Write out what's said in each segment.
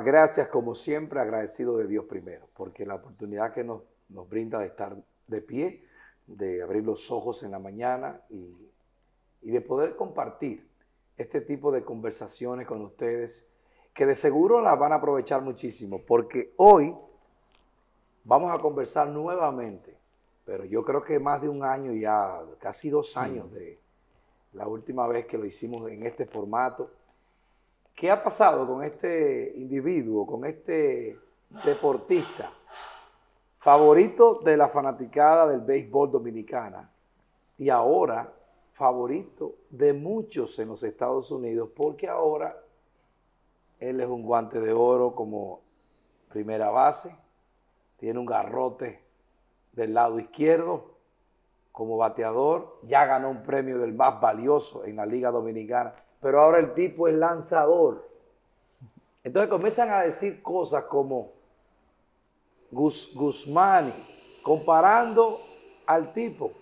gracias, como siempre, agradecido de Dios primero, porque la oportunidad que nos, brinda de estar de pie, de abrir los ojos en la mañana y, y de poder compartir este tipo de conversaciones con ustedes, que de seguro las van a aprovechar muchísimo, porque hoy vamos a conversar nuevamente, pero yo creo que más de un año ya, casi dos mm. años de la última vez que lo hicimos en este formato, ¿Qué ha pasado con este individuo, con este deportista favorito de la fanaticada del béisbol dominicana y ahora favorito de muchos en los Estados Unidos porque ahora él es un guante de oro como primera base, tiene un garrote del lado izquierdo como bateador, ya ganó un premio del más valioso en la Liga Dominicana pero ahora el tipo es lanzador. Entonces comienzan a decir cosas como Guzmán, comparando al tipo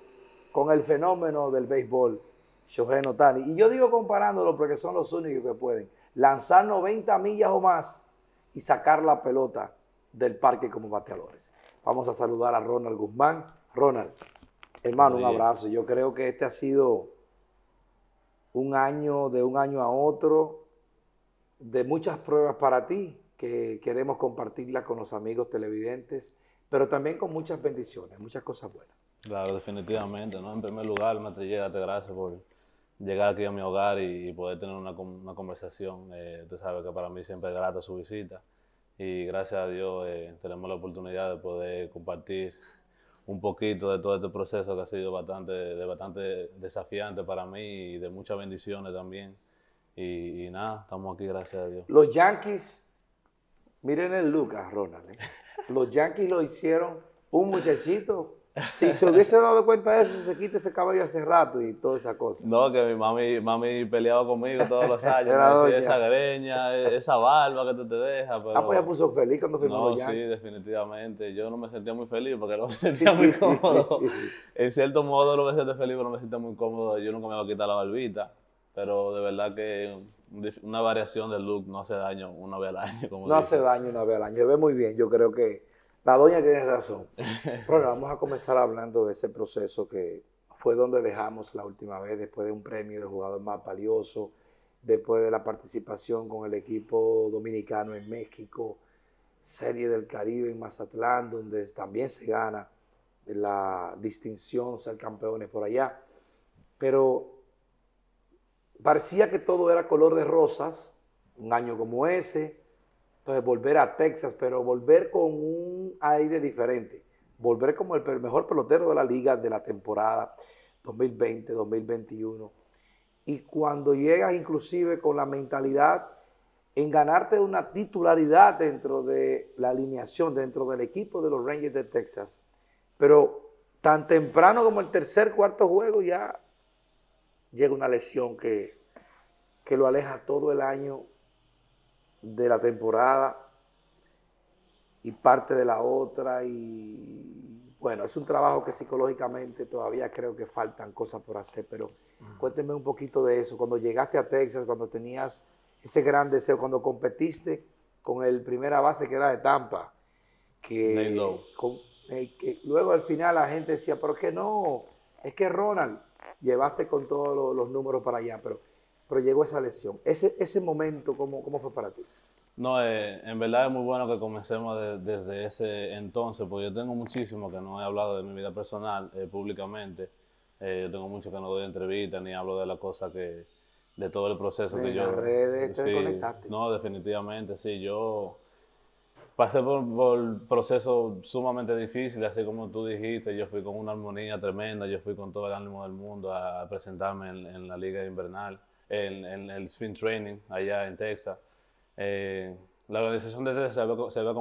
con el fenómeno del béisbol, Shohei Otani. Y yo digo comparándolo porque son los únicos que pueden lanzar 90 millas o más y sacar la pelota del parque como bateadores. Vamos a saludar a Ronald Guzmán. Ronald, hermano, un abrazo. Yo creo que este ha sido un año, de un año a otro, de muchas pruebas para ti que queremos compartirlas con los amigos televidentes, pero también con muchas bendiciones, muchas cosas buenas. Claro, definitivamente, ¿no? En primer lugar, Matri, gracias por llegar aquí a mi hogar y, poder tener una, una conversación. Eh, usted sabe que para mí siempre es grata su visita y gracias a Dios eh, tenemos la oportunidad de poder compartir un poquito de todo este proceso que ha sido bastante, bastante desafiante para mí y de muchas bendiciones también. Y, nada, estamos aquí, gracias a Dios. Los Yankees, miren el Lucas, Ronald. ¿eh? Los Yankees lo hicieron un muchachito si se hubiese dado cuenta de eso, se quita ese cabello hace rato y toda esa cosa. No, que mi mami, mami peleaba conmigo todos los años. esa greña, esa barba que tú te dejas. Pero... Ah, pues ya puso feliz cuando firmó No, sí, definitivamente. Yo no me sentía muy feliz porque no me sentía muy cómodo. en cierto modo, lo me sentía feliz, pero no me siento muy cómodo. Yo nunca me iba a quitar la barbita. Pero de verdad que una variación del look no hace daño una vez al año. Como no hace daño una vez al año. Se ve muy bien. Yo creo que la doña tiene razón. Bueno, vamos a comenzar hablando de ese proceso que fue donde dejamos la última vez, después de un premio de jugador más valioso, después de la participación con el equipo dominicano en México, Serie del Caribe en Mazatlán, donde también se gana la distinción, ser campeones por allá. Pero parecía que todo era color de rosas, un año como ese, de volver a Texas, pero volver con un aire diferente. Volver como el mejor pelotero de la liga de la temporada 2020, 2021. Y cuando llegas inclusive con la mentalidad en ganarte una titularidad dentro de la alineación, dentro del equipo de los Rangers de Texas. Pero tan temprano como el tercer, cuarto juego ya llega una lesión que, que lo aleja todo el año de la temporada y parte de la otra y bueno, es un trabajo que psicológicamente todavía creo que faltan cosas por hacer, pero cuénteme un poquito de eso, cuando llegaste a Texas, cuando tenías ese gran deseo, cuando competiste con el primera base que era de Tampa, que, eh, que luego al final la gente decía, pero que no, es que Ronald, llevaste con todos los números para allá, pero pero llegó esa lesión. Ese, ese momento, ¿cómo, ¿cómo fue para ti? No, eh, en verdad es muy bueno que comencemos desde ese entonces, porque yo tengo muchísimo que no he hablado de mi vida personal eh, públicamente. Eh, yo tengo mucho que no doy entrevistas ni hablo de la cosa que, de todo el proceso de que las yo... redes, sí, te No, definitivamente, sí. Yo pasé por, por procesos sumamente difícil, así como tú dijiste, yo fui con una armonía tremenda, yo fui con todo el ánimo del mundo a, presentarme en la liga invernal en, el sprint training allá en Texas. Eh, la organización de se había,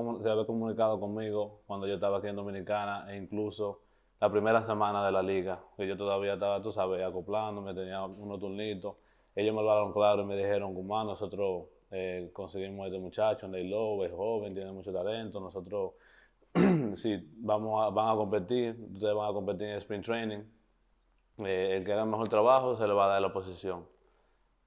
comunicado conmigo cuando yo estaba aquí en Dominicana e incluso la primera semana de la liga, que yo todavía estaba, tú sabes, me tenía unos turnitos. Ellos me hablaron claro y me dijeron, Guzmán, nosotros eh, conseguimos a este muchacho, Ney Lowe, es joven, tiene mucho talento, nosotros si vamos van a competir, ustedes van a competir en sprint training, eh, el que haga mejor trabajo se le va a dar la posición.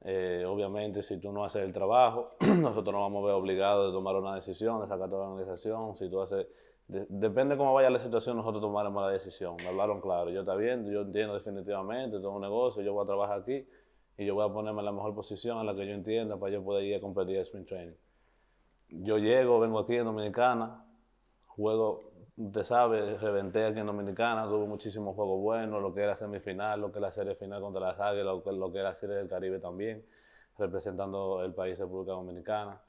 Eh, obviamente, si tú no haces el trabajo, nosotros nos vamos a ver obligados de tomar una decisión, de sacar toda la organización. Si tú haces, depende cómo vaya la situación, nosotros tomaremos la decisión. Me hablaron claro, yo está bien, yo entiendo definitivamente, tengo un negocio, yo voy a trabajar aquí y yo voy a ponerme en la mejor posición en la que yo entienda para yo poder ir a competir a Spring Training. Yo llego, vengo aquí en Dominicana, juego usted sabe, reventé aquí en Dominicana, tuvo muchísimos juegos buenos, lo que era semifinal, lo que era serie final contra las Águilas, lo que, era serie del Caribe también, representando el país República Dominicana.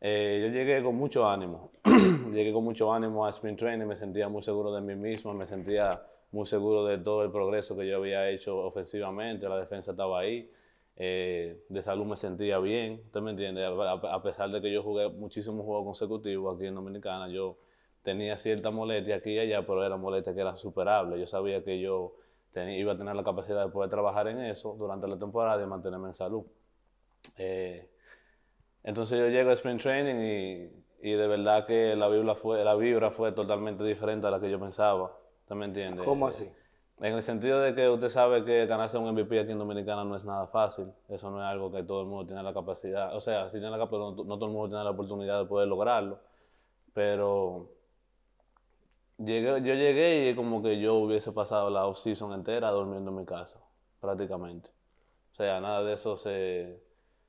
Eh, yo llegué con mucho ánimo, llegué con mucho ánimo a Spring Training, me sentía muy seguro de mí mismo, me sentía muy seguro de todo el progreso que yo había hecho ofensivamente, la defensa estaba ahí, eh, de salud me sentía bien, ¿usted me entiende? A, a, pesar de que yo jugué muchísimos juegos consecutivos aquí en Dominicana, yo tenía cierta molestia aquí y allá, pero era molestia que era superable. Yo sabía que yo iba a tener la capacidad de poder trabajar en eso durante la temporada y mantenerme en salud. Eh, entonces yo llego a Spring Training y, de verdad que la vibra, fue, la vibra fue totalmente diferente a la que yo pensaba. ¿Tú me entiendes? ¿Cómo así? En el sentido de que usted sabe que ganarse un MVP aquí en Dominicana no es nada fácil. Eso no es algo que todo el mundo tiene la capacidad. O sea, si tiene la capacidad, no, no todo el mundo tiene la oportunidad de poder lograrlo. Pero yo llegué y como que yo hubiese pasado la off-season entera durmiendo en mi casa, prácticamente. O sea, nada de eso se,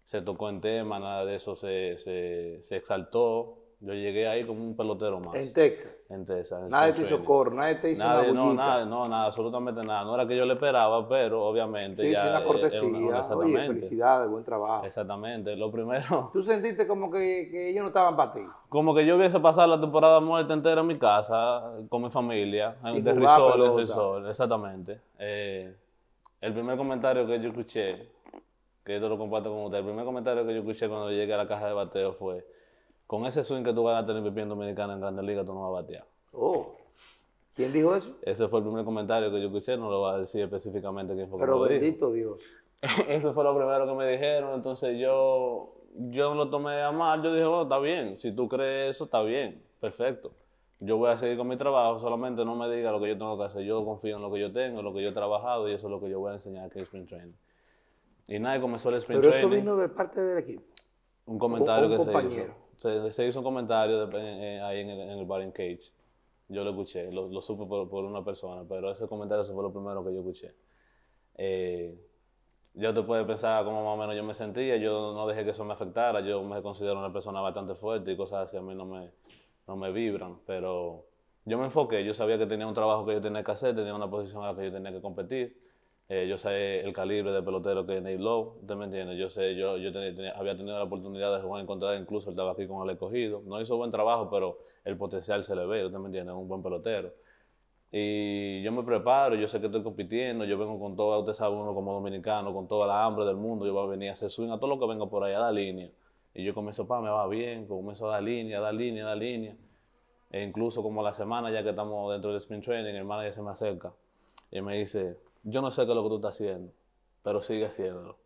se tocó en tema, nada de eso se, se, se exaltó. Yo llegué ahí como un pelotero más. ¿En Texas? En Texas. nadie te hizo nadie te hizo no, nada, no, nada, absolutamente nada. No era que yo le esperaba, pero obviamente sí, ya... Sí, una cortesía. exactamente. felicidades, buen trabajo. Exactamente, lo primero... ¿Tú sentiste como que, ellos no estaban para ti? Como que yo hubiese pasado la temporada muerta entera en mi casa, con mi familia, en, de en exactamente. Eh, el primer comentario que yo escuché, que yo te lo comparto con usted, el primer comentario que yo escuché cuando llegué a la caja de bateo fue con ese swing que tú vas a tener viviendo dominicana en Grandes liga, tú no vas a batear. Oh. ¿Quién dijo eso? Ese fue el primer comentario que yo escuché, no lo voy a decir específicamente quién fue. Pero bendito Dios. eso fue lo primero que me dijeron, entonces yo, yo no lo tomé a mal, yo dije, bueno, está bien, si tú crees eso, está bien, perfecto. Yo voy a seguir con mi trabajo, solamente no me diga lo que yo tengo que hacer. Yo confío en lo que yo tengo, en lo que yo he trabajado y eso es lo que yo voy a enseñar aquí en Spring Training. Y nadie comenzó el Spring Training. Pero eso vino de parte del equipo. Un comentario que se hizo se, hizo un comentario ahí en el, en Cage. Yo lo escuché, lo, supe por, una persona, pero ese comentario fue lo primero que yo escuché. Eh, yo te puedes pensar cómo más o menos yo me sentía, yo no dejé que eso me afectara, yo me considero una persona bastante fuerte y cosas así a mí no me, me vibran, pero yo me enfoqué, yo sabía que tenía un trabajo que yo tenía que hacer, tenía una posición en la que yo tenía que competir eh, yo sé el calibre de pelotero que es Nate Lowe, usted me entiende. Yo sé, yo, yo había tenido la oportunidad de jugar en contra incluso él estaba aquí con el escogido. No hizo buen trabajo, pero el potencial se le ve, usted me entiende, es un buen pelotero. Y yo me preparo, yo sé que estoy compitiendo, yo vengo con todo, usted sabe, uno como dominicano, con toda la hambre del mundo, yo voy a venir a hacer swing a todo lo que venga por ahí, a dar línea. Y yo comienzo, pa, me va bien, comienzo a dar línea, a dar línea, a dar línea. E incluso como la semana, ya que estamos dentro del spin training, el manager se me acerca y me dice, yo no sé qué es lo que tú estás haciendo, pero sigue haciéndolo.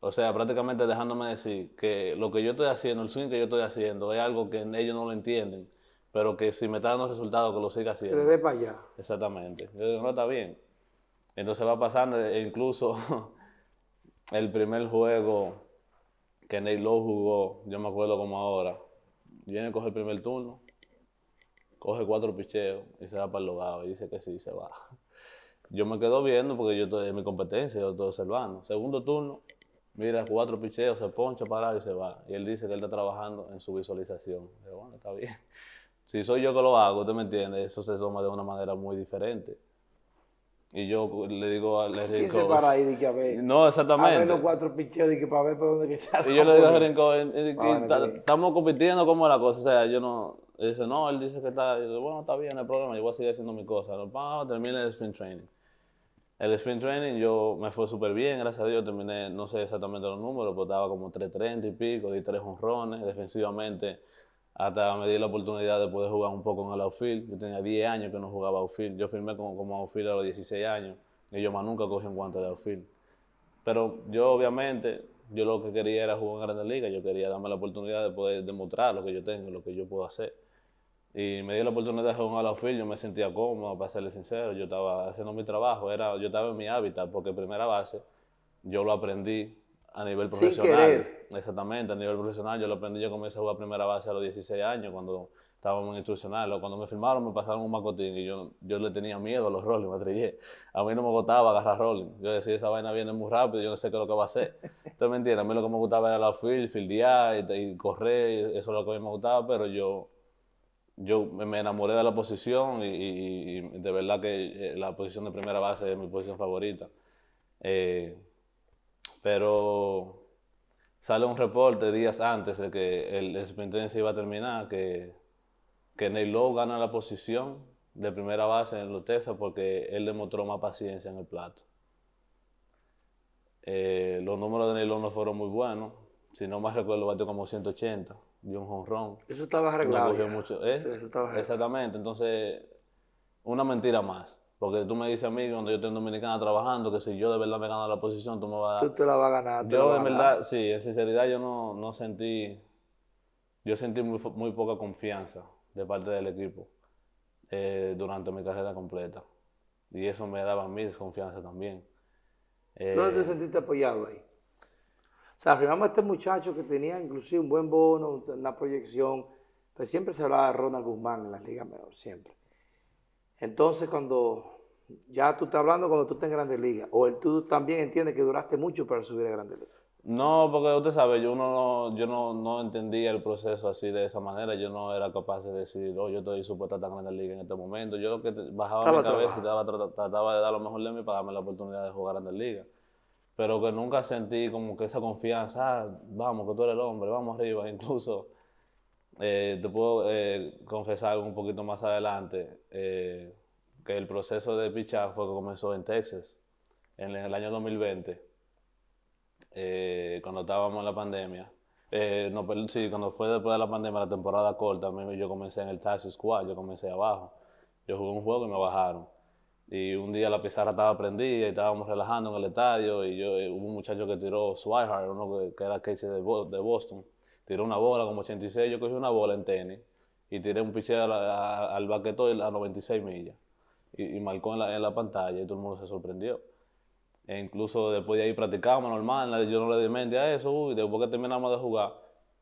O sea, prácticamente dejándome decir que lo que yo estoy haciendo, el swing que yo estoy haciendo, es algo que ellos no lo entienden, pero que si me está dando resultados, que lo siga haciendo. Pero de para allá. Exactamente. Yo digo, no está bien. Entonces va pasando, e incluso el primer juego que Ney lo jugó, yo me acuerdo como ahora, viene, coge el primer turno, coge cuatro picheos y se va para el logado y dice que sí, se va yo me quedo viendo porque yo estoy en mi competencia, yo estoy observando. Segundo turno, mira, cuatro picheos, se poncha, parado y se va. Y él dice que él está trabajando en su visualización. Pero bueno, está bien. Si soy yo que lo hago, usted me entiende, eso se toma de una manera muy diferente. Y yo le digo a para ahí de que a ver? No, exactamente. A ver los cuatro picheos que para ver por dónde está. Y yo le digo a eh, eh, eh, estamos compitiendo como la cosa. O sea, yo no. dice, no, él dice que está. Yo, bueno, está bien, no hay problema, yo voy a seguir haciendo mi cosa. No, termina el sprint training. El sprint training yo me fue súper bien, gracias a Dios. Terminé, no sé exactamente los números, pero estaba como 3.30 y pico, di tres honrones. Defensivamente, hasta me di la oportunidad de poder jugar un poco en el outfield. Yo tenía 10 años que no jugaba outfield. Yo firmé como, como outfield a los 16 años y yo más nunca cogí un guante de outfield. Pero yo, obviamente, yo lo que quería era jugar en Grandes liga, Yo quería darme la oportunidad de poder demostrar lo que yo tengo, lo que yo puedo hacer y me dio la oportunidad de jugar al Outfield, yo me sentía cómodo, para serle sincero, yo estaba haciendo mi trabajo, era, yo estaba en mi hábitat, porque primera base yo lo aprendí a nivel profesional. Exactamente, a nivel profesional yo lo aprendí, yo comencé a jugar primera base a los 16 años, cuando estábamos en institucional, o cuando me firmaron me pasaron un macotín y yo, yo le tenía miedo a los rolling, me A mí no me gustaba agarrar rolling, yo decía, esa vaina viene muy rápido, yo no sé qué es lo que va a hacer. Entonces, ¿me A mí lo que me gustaba era la field, fildear y, y correr, eso es lo que a mí me gustaba, pero yo yo me enamoré de la posición y, de verdad que eh, la posición de primera base es mi posición favorita. Eh, pero sale un reporte días antes de que el, se iba a terminar que, que gana la posición de primera base en los Texas porque él demostró más paciencia en el plato. Eh, los números de Ney no fueron muy buenos, si no más recuerdo batió como 180 de un jonrón. ¿eh? Eso estaba arreglado. Exactamente, entonces, una mentira más. Porque tú me dices a mí, cuando yo estoy en Dominicana trabajando, que si yo de verdad me gano la posición, tú me vas a... Tú te la vas a ganar. Yo, en verdad, sí, en sinceridad, yo no, sentí... Yo sentí muy, poca confianza de parte del equipo eh, durante mi carrera completa. Y eso me daba mi desconfianza también. ¿No te eh, sentiste apoyado ahí? sea, a este muchacho que tenía inclusive un buen bono, una proyección, pero siempre se hablaba de Ronald Guzmán en las ligas menores, siempre. Entonces, cuando ya tú estás hablando cuando tú estás en Grandes Ligas, o el, tú también entiendes que duraste mucho para subir a Grandes Ligas. No, porque usted sabe, yo no, yo no, no entendía el proceso así de esa manera. Yo no era capaz de decir, oh, yo estoy supuesto a estar en Grandes en este momento. Yo lo que bajaba la cabeza y trataba, de dar lo mejor de mí para darme la oportunidad de jugar en Grandes Ligas pero que nunca sentí como que esa confianza, ah, vamos, que tú eres el hombre, vamos arriba. Incluso eh, te puedo eh, confesar algo un poquito más adelante, eh, que el proceso de pichar fue que comenzó en Texas, en el año 2020, cuando estábamos en la pandemia. no, sí, cuando fue después de la pandemia, la temporada corta, yo comencé en el taxi squad, yo comencé abajo. Yo jugué un juego y me bajaron. Y un día la pizarra estaba prendida y estábamos relajando en el estadio y yo, eh, hubo un muchacho que tiró Swihart, uno que, era queche de, de, Boston, tiró una bola como 86, yo cogí una bola en tenis y tiré un piché al baquetón a 96 millas y, y marcó en la, pantalla y todo el mundo se sorprendió. E incluso después de ahí practicábamos normal, yo no le di mente a eso y después que terminamos de jugar,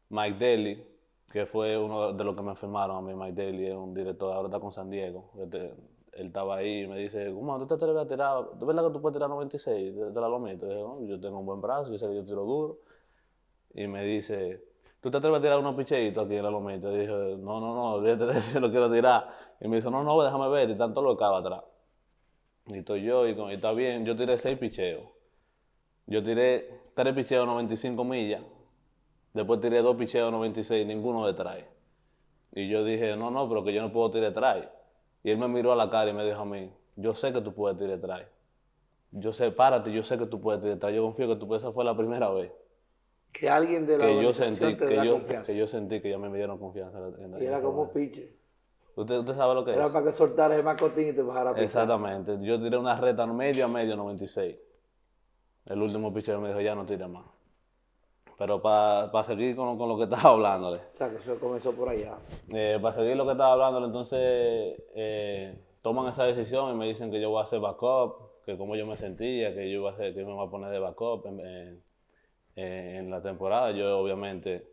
Mike Daly, que fue uno de los que me enfermaron a mí, Mike Daly es un director, ahora está con San Diego. Este, él estaba ahí y me dice, ¿cómo tú te atreves a tirar? ¿Tú verdad que tú puedes tirar 96? de la Y Yo, no, yo tengo un buen brazo, yo sé que yo tiro duro. Y me dice, ¿tú te atreves a tirar unos picheitos aquí en la lomita? dije, no, no, no, olvídate de eso, yo lo quiero tirar. Y me dice, no, no, déjame ver, y tanto lo acaba atrás. Y estoy yo, y, está bien, yo tiré seis picheos. Yo tiré tres picheos 95 millas, después tiré dos picheos 96, ninguno detrás. Y yo dije, no, no, pero que yo no puedo tirar detrás. Y él me miró a la cara y me dijo a mí, yo sé que tú puedes tirar detrás. Yo sé, párate, yo sé que tú puedes tirar detrás. Yo confío que tú, esa fue la primera vez. Que alguien de la que yo sentí, que yo, Que yo sentí que ya me dieron confianza. En y era como piche. Usted, usted, sabe lo que es. Era para que soltara el macotín y te bajara a Exactamente. Yo tiré una reta medio a medio, 96. El último pitcher me dijo, ya no tire más. Pero para seguir con, lo que estaba hablándole. O sea, que eso comenzó por allá. Eh, para seguir lo que estaba hablándole, entonces eh, toman esa decisión y me dicen que yo voy a hacer backup, que cómo yo me sentía, que yo iba a que me voy a poner de backup en, en, la temporada. Yo obviamente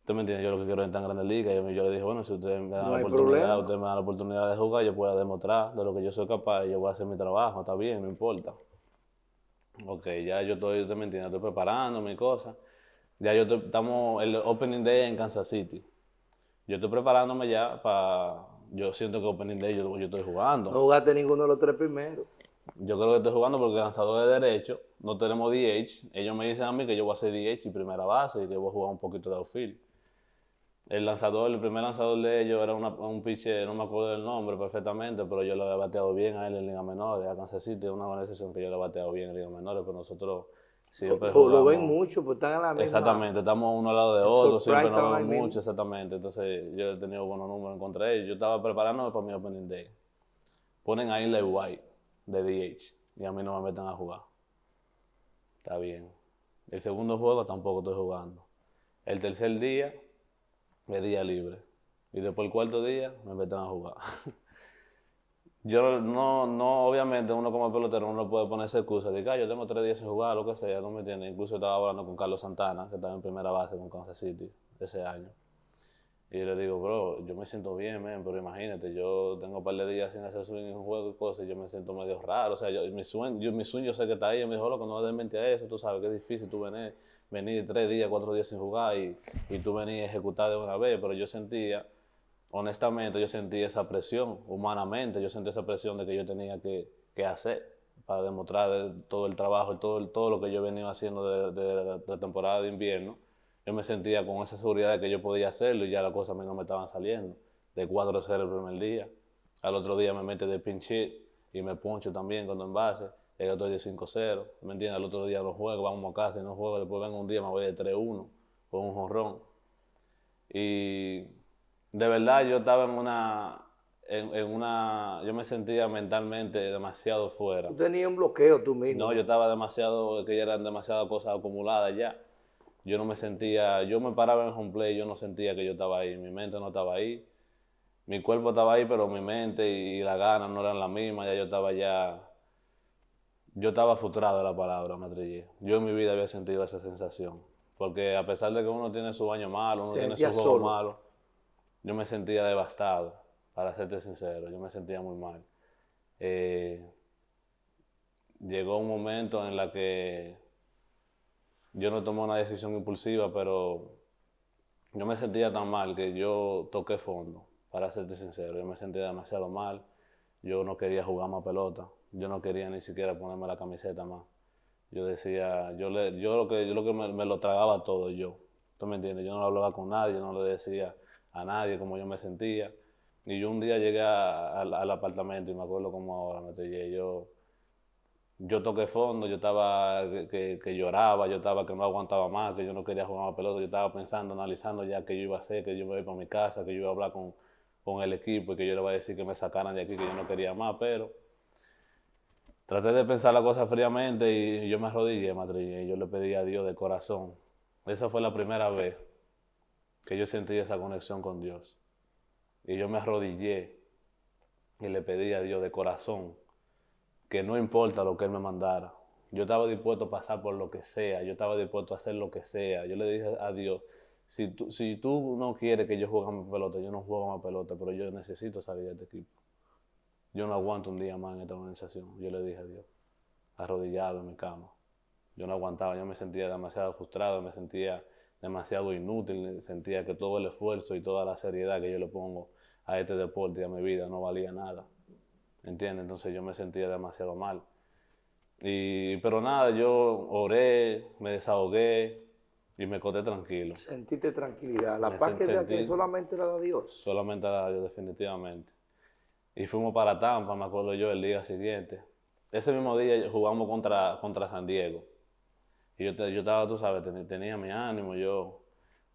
usted me entiendes? Yo lo que quiero es tan grande liga. Yo, yo le dije, bueno, si ustedes me dan la oportunidad, usted me da la oportunidad de jugar, yo pueda demostrar de lo que yo soy capaz y yo voy a hacer mi trabajo, está bien, no importa ok, ya yo estoy, me estoy preparando mi cosa. Ya yo estoy, estamos, el opening day en Kansas City. Yo estoy preparándome ya para, yo siento que opening day yo, yo estoy jugando. No jugaste ninguno de los tres primeros. Yo creo que estoy jugando porque lanzador de derecho, no tenemos DH. Ellos me dicen a mí que yo voy a hacer DH y primera base y que voy a jugar un poquito de outfield el lanzador, el primer lanzador de ellos era un piche, no me acuerdo del nombre perfectamente, pero yo lo había bateado bien a él en Liga Menores, a Kansas City, una organización que yo lo había bateado bien en Liga Menores, pero nosotros siempre Lo ven mucho, pues están en la misma. Exactamente, estamos uno al lado de otro, siempre nos ven mucho, exactamente. Entonces yo he tenido buenos números contra ellos. Yo estaba preparándome para mi opening day. Ponen ahí la White de DH y a mí no me meten a jugar. Está bien. El segundo juego tampoco estoy jugando. El tercer día de día libre. Y después el cuarto día me meten a jugar. yo no, no, obviamente uno como pelotero no puede ponerse excusa de ah, yo tengo tres días sin jugar, lo que sea, no me entiendes. Incluso estaba hablando con Carlos Santana, que estaba en primera base con Kansas City ese año. Y le digo, bro, yo me siento bien, pero imagínate, yo tengo un par de días sin hacer swing en un juego y cosas, y yo me siento medio raro. O sea, yo, mi, sueño, yo, mi sé que está ahí. Y me dijo, loco, no de mente a eso, tú sabes que es difícil tú venir venir tres días, cuatro días sin jugar y, y tú venir a ejecutar de una vez, pero yo sentía, honestamente, yo sentía esa presión, humanamente, yo sentía esa presión de que yo tenía que, hacer para demostrar todo el trabajo y todo, todo lo que yo venía haciendo desde de, la temporada de invierno. Yo me sentía con esa seguridad de que yo podía hacerlo y ya las cosas a no me estaban saliendo. De 4 0 el primer día, al otro día me mete de pinche y me puncho también cuando en el otro día 5-0, ¿me entiendes? El otro día no juego, vamos a casa y no juego, después vengo un día, me voy de 3-1 con un jorrón. Y de verdad yo estaba en una, en, una, yo me sentía mentalmente demasiado fuera. Tú tenías un bloqueo tú mismo. No, yo estaba demasiado, que ya eran demasiadas cosas acumuladas ya. Yo no me sentía, yo me paraba en home play, yo no sentía que yo estaba ahí, mi mente no estaba ahí. Mi cuerpo estaba ahí, pero mi mente y, la las ganas no eran las mismas, ya yo estaba ya yo estaba frustrado de la palabra matrillé. Yo en mi vida había sentido esa sensación. Porque a pesar de que uno tiene su baño malo, uno tiene su juego malo, yo me sentía devastado, para serte sincero, yo me sentía muy mal. Eh, llegó un momento en la que yo no tomé una decisión impulsiva, pero yo me sentía tan mal que yo toqué fondo, para serte sincero, yo me sentía demasiado mal, yo no quería jugar más pelota yo no quería ni siquiera ponerme la camiseta más. Yo decía, yo, le, yo lo que, yo lo que me, lo tragaba todo yo. ¿Tú me entiendes? Yo no hablaba con nadie, no le decía a nadie cómo yo me sentía. Y yo un día llegué al apartamento y me acuerdo cómo ahora, me llegué yo yo toqué fondo, yo estaba que, lloraba, yo estaba que no aguantaba más, que yo no quería jugar más pelota, yo estaba pensando, analizando ya qué yo iba a hacer, que yo iba a ir para mi casa, que yo iba a hablar con, con el equipo y que yo le iba a decir que me sacaran de aquí, que yo no quería más, pero traté de pensar la cosa fríamente y yo me arrodillé, matrillé y yo le pedí a Dios de corazón. Esa fue la primera vez que yo sentí esa conexión con Dios. Y yo me arrodillé y le pedí a Dios de corazón que no importa lo que Él me mandara. Yo estaba dispuesto a pasar por lo que sea, yo estaba dispuesto a hacer lo que sea. Yo le dije a Dios, si tú, si tú no quieres que yo juegue a mi pelota, yo no juego a mi pelota, pero yo necesito salir de este equipo. Yo no aguanto un día más en esta organización. Yo le dije a Dios, arrodillado en mi cama. Yo no aguantaba, yo me sentía demasiado frustrado, me sentía demasiado inútil, sentía que todo el esfuerzo y toda la seriedad que yo le pongo a este deporte y a mi vida no valía nada. ¿Entiendes? Entonces yo me sentía demasiado mal. Y, pero nada, yo oré, me desahogué y me coté tranquilo. Sentiste tranquilidad. La paz que, solamente la da Dios. Solamente la da Dios, definitivamente. Y fuimos para Tampa, me acuerdo yo, el día siguiente. Ese mismo día jugamos contra, contra San Diego. Y yo, yo estaba, tú sabes, tenía, mi ánimo, yo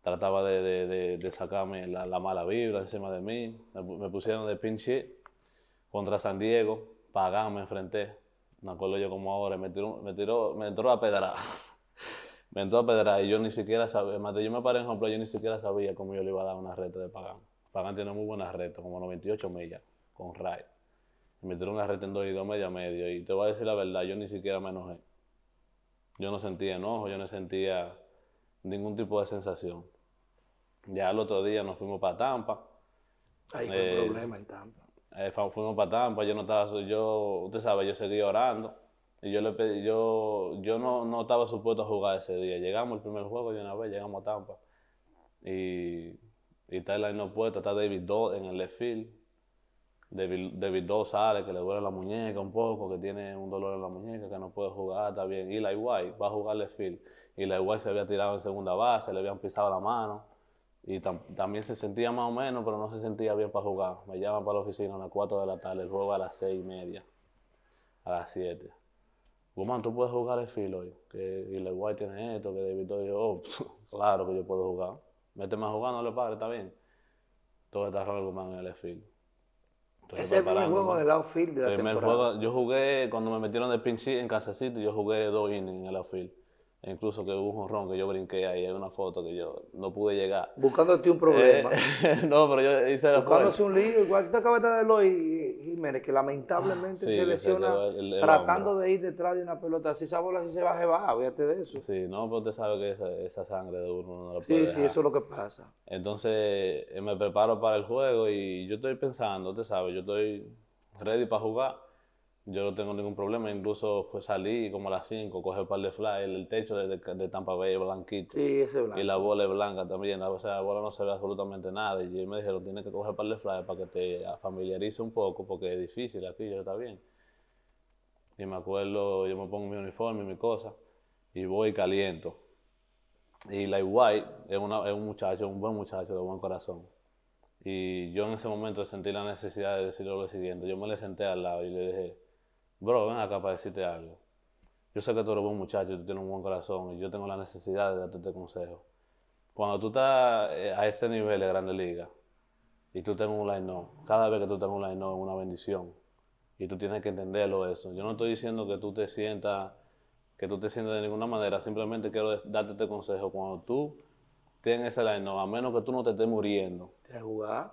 trataba de, de, sacarme la, mala vibra encima de mí. Me, pusieron de pinche contra San Diego, pagán, me enfrenté. Me acuerdo yo como ahora, me tiró, me tiró, me entró a pedrar. me entró a pedrar. y yo ni siquiera sabía, yo me paré en ejemplo, yo ni siquiera sabía cómo yo le iba a dar una reta de Pagán. Pagán tiene muy buenas retas, como 98 millas con Ray. Me metieron un reta en y dos media medio. Y te voy a decir la verdad, yo ni siquiera me enojé. Yo no sentía enojo, yo no sentía ningún tipo de sensación. Ya el otro día nos fuimos para Tampa. Ahí fue eh, problema en Tampa. Eh, fuimos para Tampa, yo no estaba, yo, usted sabe, yo seguía orando. Y yo le pedí, yo, yo no, no estaba supuesto a jugar ese día. Llegamos el primer juego de una vez, llegamos a Tampa. Y, y está el line está David Dodd en el left field David, David Doe sale, que le duele la muñeca un poco, que tiene un dolor en la muñeca, que no puede jugar, está bien. la White va a jugar el y la igual se había tirado en segunda base, le habían pisado la mano. Y también se sentía más o menos, pero no se sentía bien para jugar. Me llaman para la oficina a las 4 de la tarde, el juego a las 6 y media, a las 7. Guzmán, tú puedes jugar el filo hoy. Que la White tiene esto, que David Doe dijo, oh, claro que yo puedo jugar. Méteme a jugar, no le está bien. Todo está el Guzmán en el field ese es el primer juego en el outfield de la primer Juego, yo jugué, cuando me metieron de pinche en city yo jugué dos innings en el outfield. E incluso que hubo un ron que yo brinqué ahí, hay una foto que yo no pude llegar. Buscándote un problema. Eh, no, pero yo hice la Buscándose un lío, igual te de lo Jiménez, que lamentablemente ah, se lesiona tratando de ir detrás de una pelota. Si esa bola si se baja y baja, fíjate de eso. Sí, no, pero usted sabe que esa, sangre de uno no la puede Sí, sí, eso es lo que pasa. Entonces, eh, me preparo para el juego y yo estoy pensando, usted sabe, yo estoy ready para jugar yo no tengo ningún problema, incluso salí como a las 5, coge el par de fly, el, techo de, Tampa Bay es blanquito. ese blanco. Y la bola es blanca también, o sea, la bola no se ve absolutamente nada. Y yo me dijeron, tienes que coger el par de fly para que te familiarice un poco, porque es difícil aquí, yo está bien. Y me acuerdo, yo me pongo mi uniforme, y mi cosa, y voy caliento. Y Light White es, una, es un muchacho, un buen muchacho, de buen corazón. Y yo en ese momento sentí la necesidad de decirle lo siguiente. Yo me le senté al lado y le dije, bro, ven acá para decirte algo. Yo sé que tú eres un buen muchacho, tú tienes un buen corazón y yo tengo la necesidad de darte este consejo. Cuando tú estás eh, a ese nivel de Grande Liga y tú tengas un line no, cada vez que tú tengas un line no es una bendición y tú tienes que entenderlo eso. Yo no estoy diciendo que tú te sientas que tú te sientas de ninguna manera, simplemente quiero darte este consejo. Cuando tú tienes ese line a menos que tú no te estés muriendo. ¿Te jugar?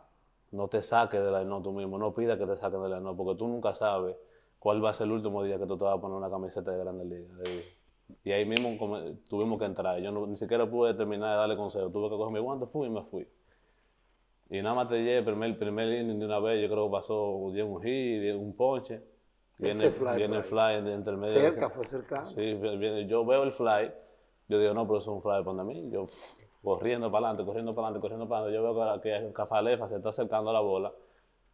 No te saques del line no tú mismo, no pidas que te saquen del line no porque tú nunca sabes ¿cuál va a ser el último día que tú te vas a poner una camiseta de Grandes Ligas? Y ahí mismo tuvimos que entrar. Yo ni siquiera pude terminar de darle consejo. Tuve que coger mi guante, fui y me fui. Y nada más te llegué el primer, inning de una vez. Yo creo que pasó, un hit, un ponche. Viene, fly viene el fly de entre medio. Cerca, fue cerca. Sí, yo veo el fly. Yo digo, no, pero es un fly para mí. Yo corriendo para adelante, corriendo para adelante, corriendo para adelante. Yo veo que, que Cafalefa se está acercando a la bola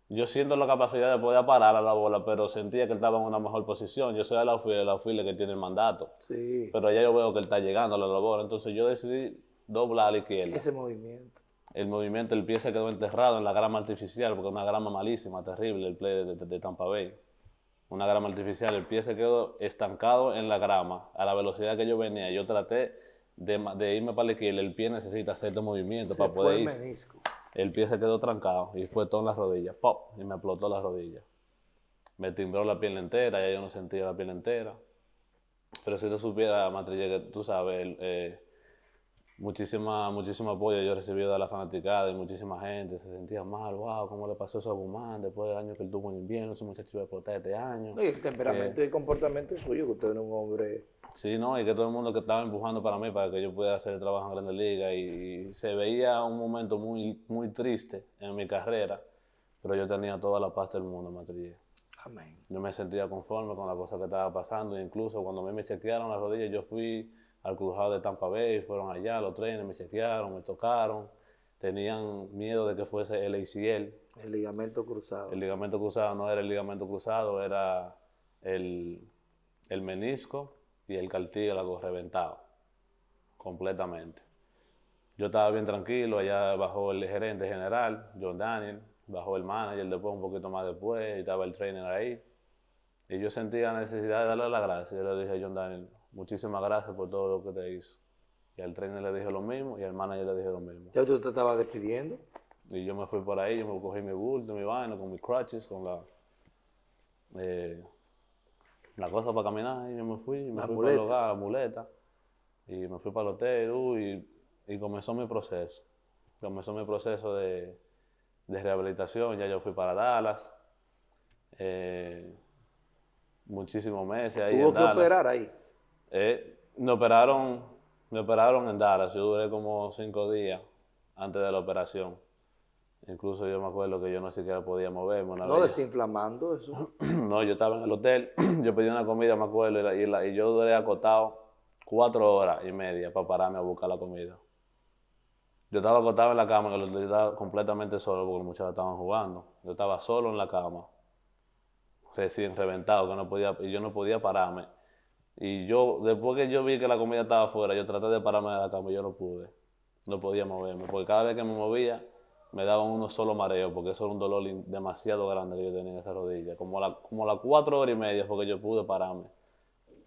yo siento la capacidad de poder parar a la bola, pero sentía que él estaba en una mejor posición. Yo soy el outfielder, el que tiene el mandato. Sí. Pero ya yo veo que él está llegando a la bola. Entonces yo decidí doblar a la izquierda. Ese movimiento. El movimiento, el pie se quedó enterrado en la grama artificial, porque es una grama malísima, terrible, el play de, Tampa Bay. Una grama artificial, el pie se quedó estancado en la grama a la velocidad que yo venía. Yo traté de, irme para la izquierda, el pie necesita hacer movimiento para poder ir el pie se quedó trancado y fue todo en las rodillas, ¡pop! Y me aplotó las rodillas. Me timbró la piel entera, ya yo no sentía la piel entera. Pero si yo supiera, Matrille, que tú sabes, eh, muchísima, muchísimo apoyo yo recibido de la fanaticada y muchísima gente. Se sentía mal, wow, cómo le pasó eso a Guzmán después del año que él tuvo en invierno, su muchacho iba a explotar este año. y el temperamento eh, y comportamiento suyo, que usted era un hombre. Sí, no, y que todo el mundo que estaba empujando para mí, para que yo pudiera hacer el trabajo en Grande Liga. y, se veía un momento muy, muy triste en mi carrera, pero yo tenía toda la paz del mundo, matriz Amén. Yo me sentía conforme con la cosa que estaba pasando, incluso cuando a mí me chequearon las rodillas, yo fui al cruzado de Tampa Bay, fueron allá, los trenes me chequearon, me tocaron, tenían miedo de que fuese el ACL. El ligamento cruzado. El ligamento cruzado no era el ligamento cruzado, era el, el menisco y el cartílago reventado completamente. Yo estaba bien tranquilo, allá bajó el gerente general, John Daniel, bajó el manager después, un poquito más después, y estaba el trainer ahí. Y yo sentía la necesidad de darle la gracia. Yo le dije a John Daniel, muchísimas gracias por todo lo que te hizo. Y al trainer le dije lo mismo y al manager le dije lo mismo. ¿Ya tú te estabas despidiendo? Y yo me fui por ahí, yo me cogí mi bulto, mi vaina, con mis crutches, con la, eh, la cosa para caminar. Y yo me fui, me fui a el hogar, la muleta. Y me fui para el hotel y, comenzó mi proceso. Comenzó mi proceso de, rehabilitación. Ya yo fui para Dallas. Eh, muchísimos meses ahí. que operar ahí? Eh, me, operaron, me operaron en Dallas, yo duré como cinco días antes de la operación. Incluso yo me acuerdo que yo no siquiera podía moverme. ¿No desinflamando eso? no, yo estaba en el hotel, yo pedí una comida, me acuerdo, y, y, yo duré acotado cuatro horas y media para pararme a buscar la comida. Yo estaba acotado en la cama, yo estaba completamente solo porque los muchachos estaban jugando. Yo estaba solo en la cama, recién reventado, que no podía, y yo no podía pararme. Y yo, después que yo vi que la comida estaba fuera, yo traté de pararme de la cama y yo no pude. No podía moverme, porque cada vez que me movía me daban unos solo mareos, porque eso era un dolor demasiado grande que yo tenía en esa rodilla. Como las como las cuatro horas y media fue que yo pude pararme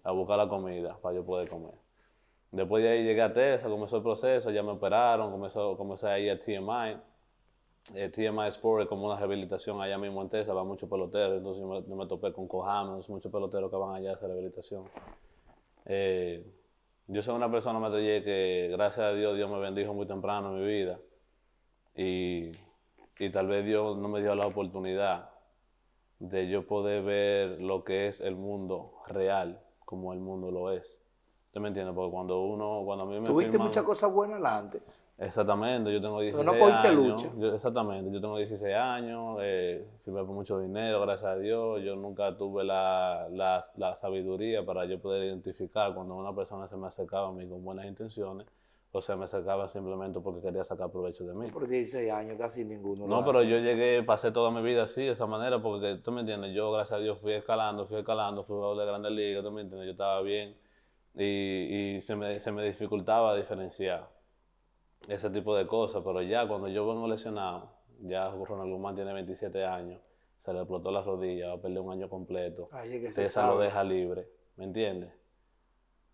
a buscar la comida para yo poder comer. Después de ahí llegué a TESA, comenzó el proceso, ya me operaron, comenzó, comencé ahí a TMI eh, TMI Sport es como una rehabilitación allá mismo en Tesla, va mucho pelotero, entonces yo me, topé con cojamos, muchos peloteros que van allá a esa rehabilitación. Eh, yo soy una persona, me que gracias a Dios, Dios me bendijo muy temprano en mi vida y, y tal vez Dios no me dio la oportunidad de yo poder ver lo que es el mundo real como el mundo lo es. Usted me entiende, Porque cuando uno, cuando a mí me Tuviste muchas cosas buenas antes. Exactamente, yo tengo 16 no años. Lucha. exactamente, yo tengo 16 años, eh, firmé por mucho dinero, gracias a Dios. Yo nunca tuve la, sabiduría para yo poder identificar cuando una persona se me acercaba a mí con buenas intenciones o se me acercaba simplemente porque quería sacar provecho de mí. Por 16 años casi ninguno. No, pero yo llegué, pasé toda mi vida así, de esa manera, porque tú me entiendes, yo gracias a Dios fui escalando, fui escalando, fui jugador de grandes ligas, tú me entiendes, yo estaba bien y, y se, me, se me dificultaba diferenciar ese tipo de cosas, pero ya cuando yo vengo lesionado, ya Ronald Guzmán tiene 27 años, se le explotó la rodilla, va a perder un año completo, César lo deja libre, ¿me entiendes?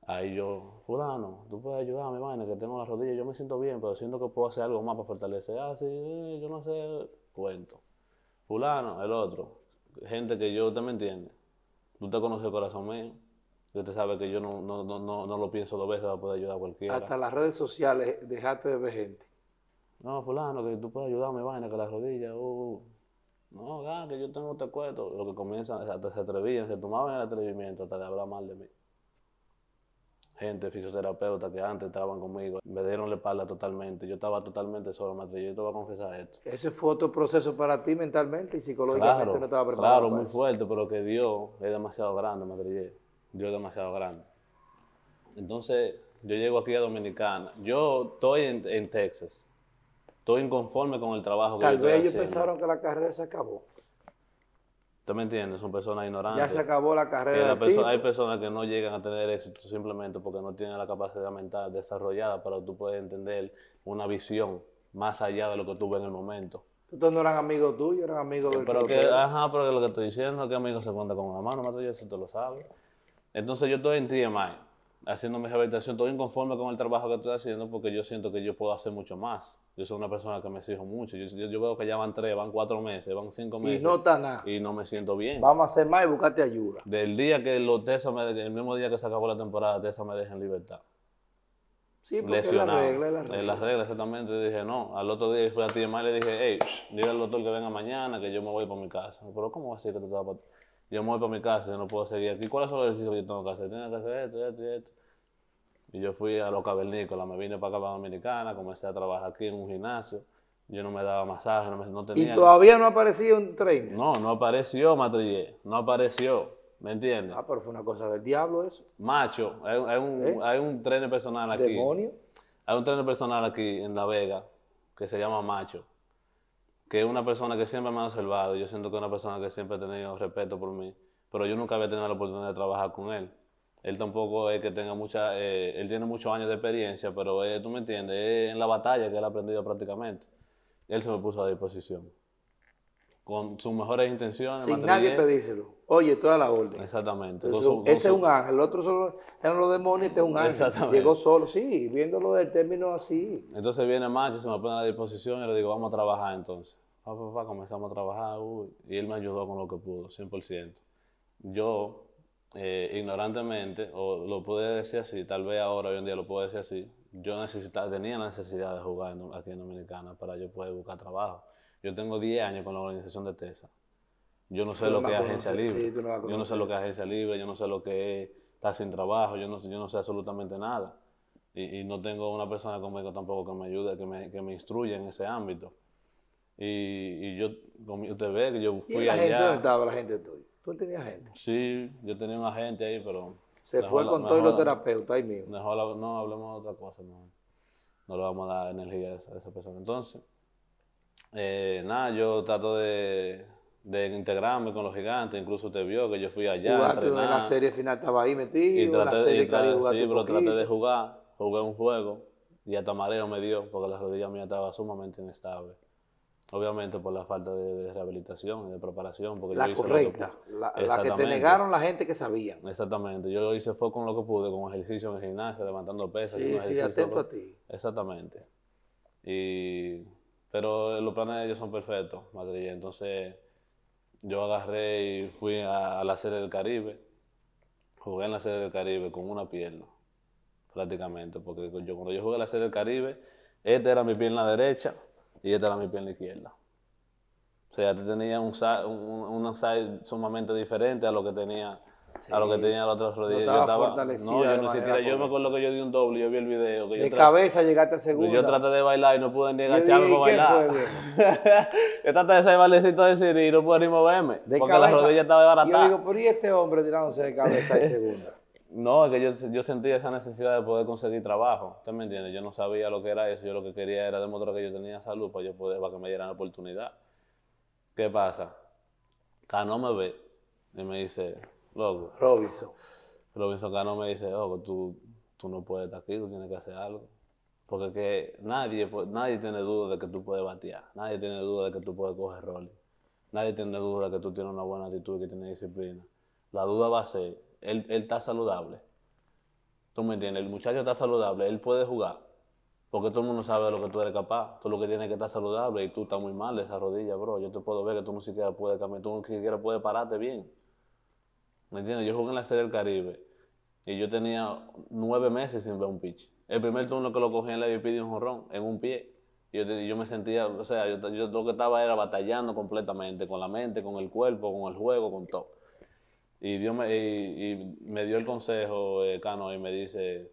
Ahí yo, fulano, tú puedes ayudarme, vaina, que tengo la rodilla, yo me siento bien, pero siento que puedo hacer algo más para fortalecer. Ah, sí, yo no sé, cuento. Fulano, el otro, gente que yo, ¿te me entiende? Tú te conoces el corazón mío usted sabe que yo no, no, no, lo pienso dos veces para poder ayudar a cualquiera. Hasta las redes sociales dejaste de ver gente. No, fulano, que tú puedes ayudarme, vaina, que las rodillas, oh. no, ah, que yo tengo este cuento. Lo que comienza, hasta se atrevían, se tomaban el atrevimiento hasta de hablar mal de mí. Gente, fisioterapeuta que antes estaban conmigo, me dieron la espalda totalmente. Yo estaba totalmente solo, madre yo te voy a confesar esto. ¿Ese fue otro proceso para ti mentalmente y psicológicamente no estaba preparado? Claro, muy fuerte, pero que Dios es demasiado grande, madre es demasiado grande. Entonces, yo llego aquí a Dominicana. Yo estoy en, Texas. Estoy inconforme con el trabajo que yo estoy ellos pensaron que la carrera se acabó. ¿Tú me entiendes? Son personas ignorantes. Ya se acabó la carrera. hay personas que no llegan a tener éxito simplemente porque no tienen la capacidad mental desarrollada para que tú puedas entender una visión más allá de lo que tú ves en el momento. Entonces no eran amigos tuyos, eran amigos del Pero que, ajá, pero lo que estoy diciendo es que amigos se cuenta con la mano, más tú lo sabes. Entonces yo estoy en TMI, haciendo mi rehabilitación, estoy inconforme con el trabajo que estoy haciendo porque yo siento que yo puedo hacer mucho más. Yo soy una persona que me exijo mucho. Yo, veo que ya van tres, van cuatro meses, van cinco meses. Y no está nada. Y no me siento bien. Vamos a hacer más y buscarte ayuda. Del día que el mismo día que se acabó la temporada, TESA me deja en libertad. Sí, porque Es la regla, es la regla. exactamente. Dije, no. Al otro día fui a TMI y le dije, hey, dile al doctor que venga mañana, que yo me voy por mi casa. Pero, ¿cómo va a ser que tú te yo me voy para mi casa, yo no puedo seguir aquí. ¿Cuáles son los ejercicios que yo tengo que hacer? Tengo que hacer esto, esto y esto. Y yo fui a los cavernícolas, me vine para acá para Dominicana, comencé a trabajar aquí en un gimnasio. Yo no me daba masaje, no, tenía. ¿Y todavía no aparecía un tren? No, no apareció, Matrillé, no apareció. ¿Me entiendes? Ah, pero fue una cosa del diablo eso. Macho, hay, un, tren hay un ¿Eh? personal aquí. ¿Demonio? Hay un tren personal aquí en La Vega que se llama Macho que es una persona que siempre me ha observado, yo siento que es una persona que siempre ha tenido respeto por mí, pero yo nunca había tenido la oportunidad de trabajar con él. Él tampoco es que tenga mucha, eh, él tiene muchos años de experiencia, pero eh, tú me entiendes, es en la batalla que él ha aprendido prácticamente. Él se me puso a disposición con sus mejores intenciones. Sin nadie pedírselo. Oye, toda la orden. Exactamente. ese es un ángel, el otro solo eran los demonios, este es un ángel. Llegó solo, sí, viéndolo del término así. Entonces viene Macho, se me pone a la disposición y le digo, vamos a trabajar entonces. Ah, papá, pues, papá, comenzamos a trabajar y él me ayudó con lo que pudo, 100%. Yo, eh, ignorantemente, o lo pude decir así, tal vez ahora, hoy en día lo puedo decir así, yo necesitaba, tenía la necesidad de jugar aquí en Dominicana para yo poder buscar trabajo yo tengo 10 años con la organización de TESA. Yo no sé lo que es agencia libre. Yo no sé lo que es agencia libre, yo no sé lo que es estar sin trabajo, yo no, yo no sé absolutamente nada. Y, no tengo una persona conmigo tampoco que me ayude, que me, que instruya en ese ámbito. Y, y yo, usted ve que yo fui ¿Y la Gente, ¿Dónde estaba la gente tuya? ¿Tú tenías gente? Sí, yo tenía una gente ahí, pero... Se fue con todos los terapeutas ahí mismo. no, hablemos de otra cosa, no, no le vamos a dar energía a esa persona. Entonces, eh, nada, yo trato de, integrarme con los gigantes, incluso te vio que yo fui allá. en la serie final estaba ahí metido. Y traté, la traté, sí, traté de jugar, jugué un juego y hasta mareo me dio porque la rodilla mía estaba sumamente inestable. Obviamente por la falta de, rehabilitación y de preparación. Porque la yo correcta, que La, que te negaron la gente que sabía. Exactamente, yo lo hice fue con lo que pude, con ejercicio en el gimnasio, levantando pesas. Sí, sí, atento a ti. Exactamente. Y pero los planes de ellos son perfectos, Madrid. Entonces yo agarré y fui a, la Serie del Caribe. Jugué en la Serie del Caribe con una pierna, prácticamente. Porque yo, cuando yo jugué en la Serie del Caribe, esta era mi pierna derecha y esta era mi pierna izquierda. O sea, tenía un, un, un side sumamente diferente a lo que tenía a lo que tenía la otra rodilla. No yo estaba. No, yo Yo me acuerdo que yo di un doble, yo vi el video. de cabeza llegaste a segunda. Yo traté de bailar y no pude ni agacharme para bailar. yo traté de hacer bailecito de y no pude ni moverme. porque la rodilla estaba barata. Yo digo, ¿por ¿y este hombre tirándose de cabeza y segunda? no, es que yo, yo sentía esa necesidad de poder conseguir trabajo. ¿Usted me entiende? Yo no sabía lo que era eso. Yo lo que quería era demostrar que yo tenía salud para, pues yo poder, para que me dieran la oportunidad. ¿Qué pasa? Cano me ve y me dice, Loco. Robinson. Robinson Cano me dice, oh, tú, tú no puedes estar aquí, tú tienes que hacer algo. Porque que nadie, nadie tiene duda de que tú puedes batear, nadie tiene duda de que tú puedes coger rol. nadie tiene duda de que tú tienes una buena actitud y que tienes disciplina. La duda va a ser, él, él está saludable. ¿Tú me entiendes? El muchacho está saludable, él puede jugar. Porque todo el mundo sabe de lo que tú eres capaz. Tú lo que tienes que estar saludable y tú estás muy mal de esa rodilla, bro. Yo te puedo ver que tú ni siquiera puedes tú ni siquiera puedes pararte bien. Yo jugué en la Serie del Caribe y yo tenía nueve meses sin ver un pitch. El primer turno que lo cogí en la VIP de un jorrón, en un pie. Y yo, me sentía, o sea, yo, yo, lo que estaba era batallando completamente con la mente, con el cuerpo, con el juego, con todo. Y, Dios me, y, me dio el consejo, eh, Cano, y me dice,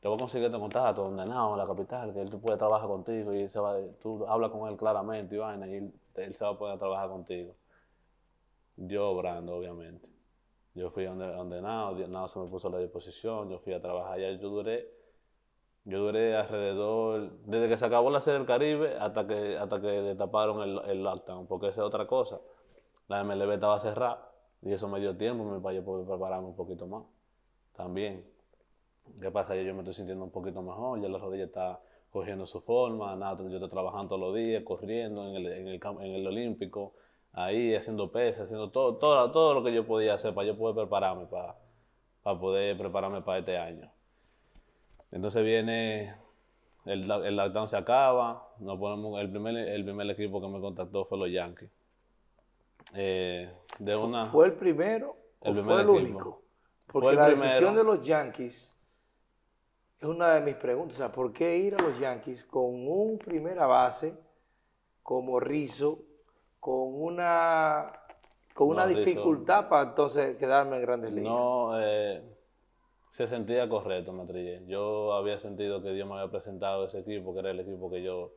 te voy a conseguir este contacto donde nada, en la capital, que él puede trabajar contigo y se va, tú hablas con él claramente y vaina, y él, él se va a poder trabajar contigo. Yo obrando, obviamente. Yo fui a donde Nao, Nao se me puso a la disposición, yo fui a trabajar ya yo duré, yo duré alrededor, desde que se acabó la serie del Caribe hasta que, hasta que taparon el, el lockdown, porque esa es otra cosa. La MLB estaba cerrada y eso me dio tiempo para yo poder prepararme un poquito más. También, ¿qué pasa? Yo, me estoy sintiendo un poquito mejor, ya la rodilla está cogiendo su forma, nada, yo estoy trabajando todos los días, corriendo en el, en el, en el Olímpico, ahí haciendo pesas, haciendo todo, todo, todo lo que yo podía hacer para yo poder prepararme, para, para poder prepararme para este año. Entonces viene, el, el se acaba, ponemos, el, primer, el primer equipo que me contactó fue los Yankees. Eh, de una, ¿Fue el primero o fue el único? Porque la decisión de los Yankees es una de mis preguntas. O ¿por qué ir a los Yankees con un primera base como Rizzo con una, con una dificultad para entonces quedarme en grandes líneas. No, eh, se sentía correcto, Matrillé Yo había sentido que Dios me había presentado ese equipo, que era el equipo que yo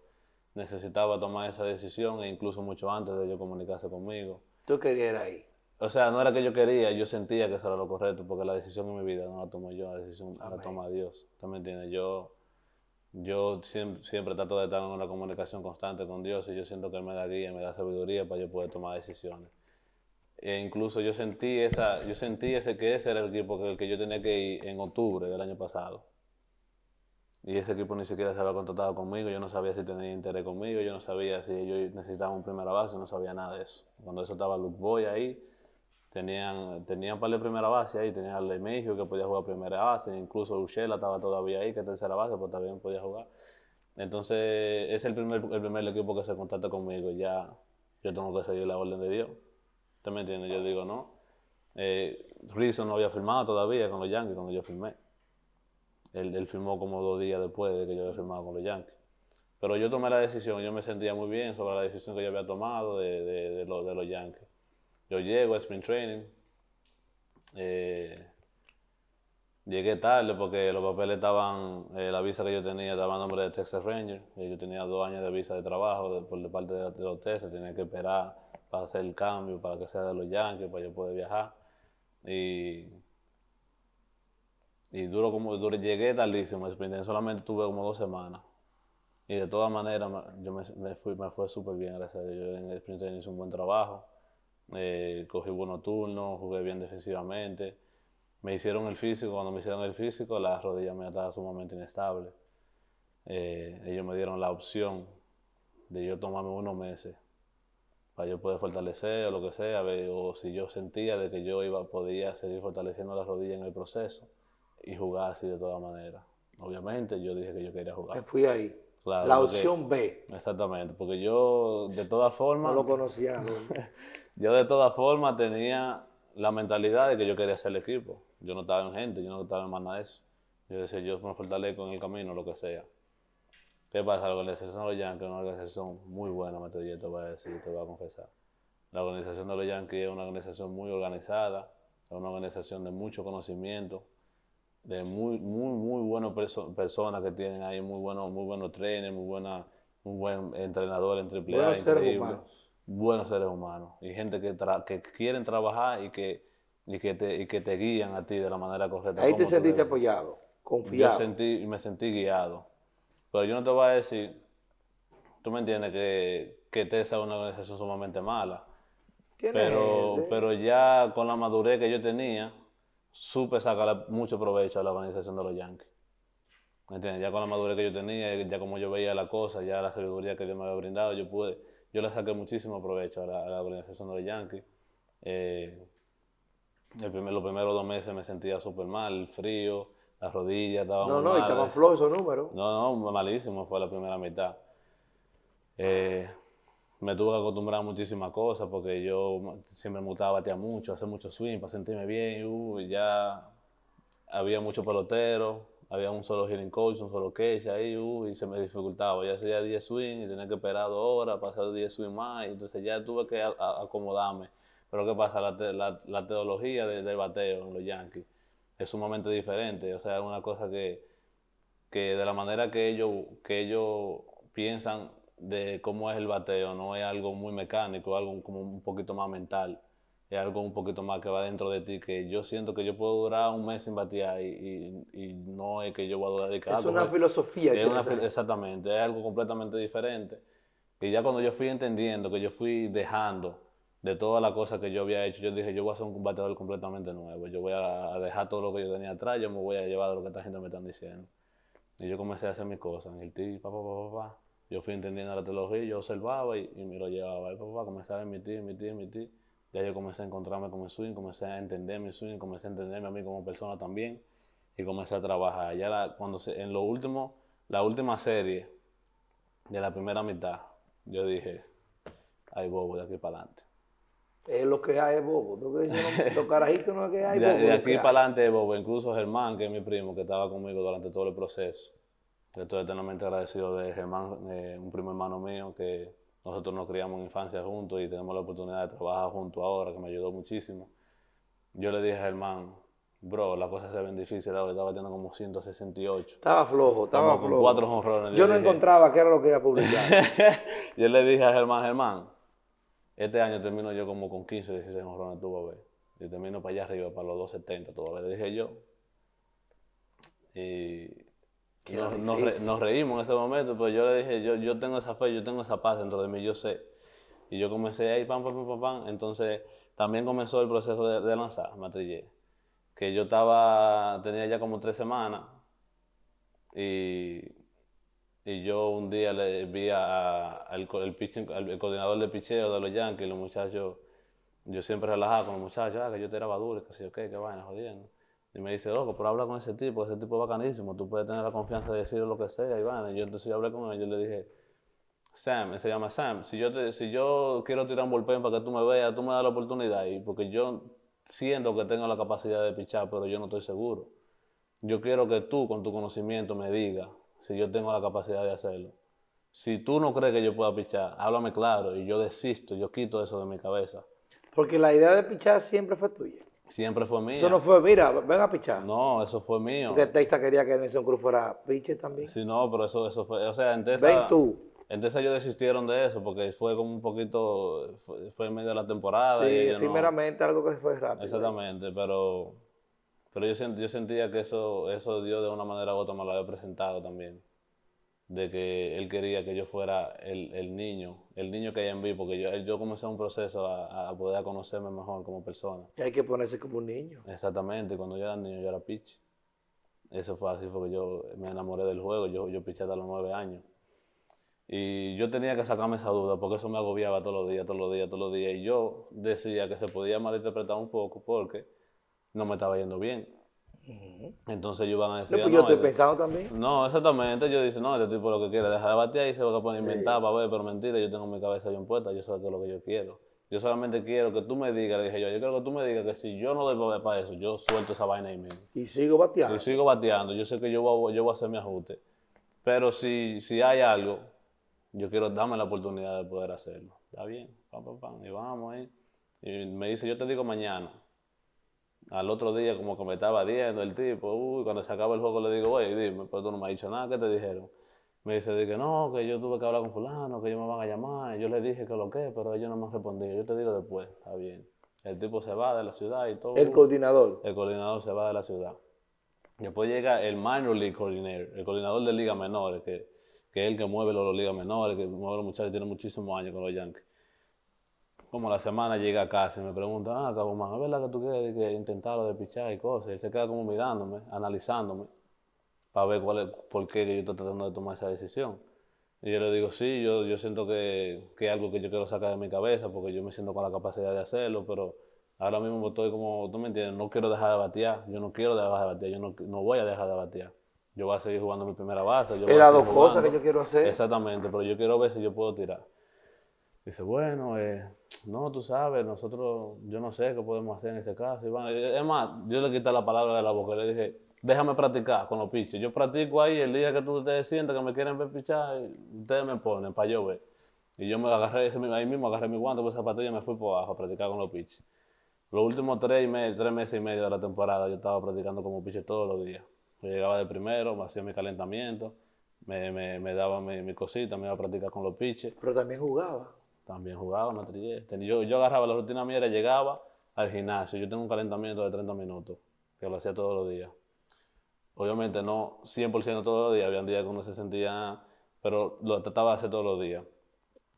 necesitaba tomar esa decisión, e incluso mucho antes de yo comunicarse conmigo. ¿Tú querías ir ahí? O sea, no era que yo quería, yo sentía que eso era lo correcto, porque la decisión en mi vida no la tomo yo, la decisión la toma Dios. también me entiendes? Yo yo siempre, trato de estar en una comunicación constante con Dios y yo siento que Él me da guía, me da sabiduría para yo poder tomar decisiones. E incluso yo sentí, esa, yo sentí ese que ese era el equipo que, el que yo tenía que ir en octubre del año pasado. Y ese equipo ni siquiera se había contratado conmigo, yo no sabía si tenía interés conmigo, yo no sabía si ellos necesitaba un primer avance, no sabía nada de eso. Cuando eso estaba Luke Boy ahí, tenían, tenían un de primera base ahí, tenían al Le que podía jugar primera base, incluso Ushela estaba todavía ahí, que tercera base, pues también podía jugar. Entonces, es el primer, el primer equipo que se contacta conmigo, ya yo tengo que seguir la orden de Dios. ¿Usted me Yo digo, no. Eh, no había firmado todavía con los Yankees cuando yo firmé. Él, él, firmó como dos días después de que yo había firmado con los Yankees. Pero yo tomé la decisión, yo me sentía muy bien sobre la decisión que yo había tomado de, de los Yankees. Yo llego a Spring Training. Eh, llegué tarde porque los papeles estaban, eh, la visa que yo tenía estaba en nombre de Texas Ranger. yo tenía dos años de visa de trabajo por parte de, los Texas. Tenía que esperar para hacer el cambio, para que sea de los Yankees, para yo poder viajar. Y, duro como, duro, llegué tardísimo a Spring Training. Solamente tuve como dos semanas. Y de todas maneras, yo me, fui, me fue súper bien, gracias Yo en Sprint Training hice un buen trabajo. Eh, cogí buenos turnos, jugué bien defensivamente. Me hicieron el físico, cuando me hicieron el físico la rodilla me estaba sumamente inestable. Eh, ellos me dieron la opción de yo tomarme unos meses para yo poder fortalecer o lo que sea, o si yo sentía de que yo iba, podía seguir fortaleciendo la rodilla en el proceso y jugar así de todas maneras. Obviamente yo dije que yo quería jugar. fui ahí la opción B. Exactamente, porque yo de todas formas... No lo conocía. yo de todas formas tenía la mentalidad de que yo quería ser el equipo. Yo no estaba en gente, yo no estaba en más nada de eso. Yo decía, yo me fortalezco en el camino, lo que sea. ¿Qué pasa? La organización de los Yankees es una organización muy buena, me te voy a decir, te voy a confesar. La organización de los Yankees es una organización muy organizada, es una organización de mucho conocimiento, de muy, muy, muy buenas personas que tienen ahí, muy buenos muy buenos trainers, muy, buena, Un buen entrenador en AAA. Buenos seres humanos. Buenos seres humanos. Y gente que, que quieren trabajar y que, y que, te, y que te guían a ti de la manera correcta. Ahí te sentiste apoyado, confiado. Yo sentí, me sentí guiado. Pero yo no te voy a decir, tú me entiendes, que, que TESA es una organización sumamente mala. Pero, pero ya con la madurez que yo tenía, supe sacar mucho provecho a la organización de los Yankees. Ya con la madurez que yo tenía, ya como yo veía la cosa, ya la sabiduría que Dios me había brindado, yo pude, yo le saqué muchísimo provecho a la, organización de los Yankees. Eh, los primeros dos meses me sentía súper mal, frío, las rodillas estaban No, no, y estaban flojos esos números. No, no, malísimo fue la primera mitad. Eh, me tuve que acostumbrar a muchísimas cosas porque yo siempre me gustaba batear mucho, hacer mucho swing para sentirme bien. Uh, ya había muchos peloteros, había un solo healing coach, un solo catch ahí uh, y se me dificultaba. Ya hacía 10 swing y tenía que esperar dos horas, pasar 10 swing más. Y entonces ya tuve que acomodarme. Pero ¿qué pasa? La, la, teología del bateo en los Yankees es sumamente diferente. O sea, es una cosa que, que de la manera que ellos, que ellos piensan de cómo es el bateo, no es algo muy mecánico, es algo como un poquito más mental, es algo un poquito más que va dentro de ti, que yo siento que yo puedo durar un mes sin batear y, y, no es que yo voy a durar de Es ah, una pues, filosofía. Es exactamente, es algo completamente diferente. Y ya cuando yo fui entendiendo, que yo fui dejando de todas las cosas que yo había hecho, yo dije, yo voy a ser un bateador completamente nuevo, yo voy a dejar todo lo que yo tenía atrás, yo me voy a llevar de lo que esta gente me está diciendo. Y yo comencé a hacer mis cosas, en el yo fui entendiendo la teología, yo observaba y, me lo llevaba. papá comenzaba a emitir, emitir, emitir. Ya yo comencé a encontrarme con mi swing, comencé a entender mi swing, comencé a entenderme a mí como persona también y comencé a trabajar. Ya cuando en lo último, la última serie de la primera mitad, yo dije, hay bobo de aquí para adelante. Es lo que hay, bobo. que no es que hay, bobo. de aquí para adelante es bobo. Incluso Germán, que es mi primo, que estaba conmigo durante todo el proceso, yo estoy eternamente agradecido de Germán, un primo hermano mío que nosotros nos criamos en infancia juntos y tenemos la oportunidad de trabajar juntos ahora, que me ayudó muchísimo. Yo le dije a Germán, bro, las cosas se ven difícil ahora, estaba teniendo como 168. Estaba flojo, estaba flojo. Con cuatro honrones. Yo, no encontraba qué era lo que iba a publicar. yo le dije a Germán, Germán, este año termino yo como con 15, 16 honrones, tú vas a ver. Yo termino para allá arriba, para los 270, tú vas Le dije yo. Y nos, reímos en ese momento, pero pues yo le dije, yo, yo tengo esa fe, yo tengo esa paz dentro de mí, yo sé. Y yo comencé ahí, pam, pam, pam, pam, pam. Entonces también comenzó el proceso de, lanzar, matrillé. Que yo estaba, tenía ya como tres semanas y, yo un día le vi al el, el, coordinador de picheo de los Yankees, los muchachos, yo siempre relajaba con los muchachos, ah, que yo te era duro, que sé yo qué, que vaina, jodiendo. Y me dice, loco, pero habla con ese tipo, ese tipo es bacanísimo, tú puedes tener la confianza de decir lo que sea, Iván. Y yo entonces yo hablé con él, yo le dije, Sam, ese se llama Sam, si yo, si yo quiero tirar un bullpen para que tú me veas, tú me das la oportunidad. Y porque yo siento que tengo la capacidad de pichar, pero yo no estoy seguro. Yo quiero que tú, con tu conocimiento, me digas si yo tengo la capacidad de hacerlo. Si tú no crees que yo pueda pichar, háblame claro y yo desisto, yo quito eso de mi cabeza. Porque la idea de pichar siempre fue tuya. Siempre fue mío. Eso no fue, mira, ven a pichar. No, eso fue mío. Porque Teisa quería que Nelson Cruz fuera piche también. Sí, no, pero eso, eso fue, o sea, en Texas… Ven tú. Entonces ellos desistieron de eso porque fue como un poquito, fue, en medio de la temporada. Sí, efímeramente algo que se fue rápido. Exactamente, pero, pero yo, sentía que eso, eso dio de una manera u otra me lo había presentado también de que él quería que yo fuera el, niño, el niño que hay en mí, porque yo, yo comencé un proceso a, poder conocerme mejor como persona. Y hay que ponerse como un niño. Exactamente, cuando yo era niño yo era pitch. Eso fue así, porque yo me enamoré del juego, yo, yo piché hasta los nueve años. Y yo tenía que sacarme esa duda, porque eso me agobiaba todos los días, todos los días, todos los días. Y yo decía que se podía malinterpretar un poco porque no me estaba yendo bien. Entonces yo van a decir. No, pues yo estoy eh, también. No, exactamente. Yo dice, no, este tipo lo que quiere, deja de batear y se va a poner a inventar para ver, pero mentira, yo tengo mi cabeza bien puesta, yo sé que lo que yo quiero. Yo solamente quiero que tú me digas, le dije yo, yo quiero que tú me digas que si yo no debo ver para eso, yo suelto esa vaina ahí mismo. Y sigo bateando. Y sigo bateando. Yo sé que yo voy, yo voy a hacer mi ajuste. Pero si, si hay algo, yo quiero darme la oportunidad de poder hacerlo. Está bien, Y vamos ahí. Y me dice, yo te digo mañana. Al otro día, como que me estaba viendo el tipo, uy, cuando se acaba el juego le digo, oye, dime, pero tú no me has dicho nada, ¿qué te dijeron? Me dice, que no, que yo tuve que hablar con fulano, que ellos me van a llamar. Yo le dije que lo que, pero ellos no me han respondido. Yo te digo después, está bien. El tipo se va de la ciudad y todo. ¿El coordinador? El coordinador se va de la ciudad. Después llega el minor league coordinator, el coordinador de ligas menores, que, que es el que mueve los, los ligas menores, que mueve los muchachos, tiene muchísimos años con los Yankees como la semana llega a casa y me pregunta, ah, a ¿es verdad que tú quieres que intentarlo de pichar y cosas? Y él se queda como mirándome, analizándome, para ver cuál es, por qué yo estoy tratando de tomar esa decisión. Y yo le digo, sí, yo, yo siento que, que, algo que yo quiero sacar de mi cabeza, porque yo me siento con la capacidad de hacerlo, pero ahora mismo estoy como, tú me entiendes, no quiero dejar de batear, yo no quiero dejar de batear, yo no, voy a dejar de batear. Yo voy a seguir jugando mi primera base. Yo dos cosas que yo quiero hacer. Exactamente, pero yo quiero ver si yo puedo tirar. Dice, bueno, eh, no, tú sabes, nosotros, yo no sé qué podemos hacer en ese caso. es más, yo le quité la palabra de la boca, le dije, déjame practicar con los piches. Yo practico ahí, el día que tú te sientan que me quieren ver pichar, ustedes me ponen para yo Y yo me agarré, ahí mismo agarré mi guante con patilla y me fui por abajo a practicar con los piches. Los últimos tres, meses, tres meses y medio de la temporada yo estaba practicando como piche todos los días. Yo llegaba de primero, me hacía mi calentamiento, me, daba mi, mi, cosita, me iba a practicar con los piches. Pero también jugaba también jugaba, me trillé. Yo, agarraba la rutina mía, llegaba al gimnasio. Yo tengo un calentamiento de 30 minutos, que lo hacía todos los días. Obviamente no 100% todos los días, había un días que uno se sentía, pero lo trataba de hacer todos los días.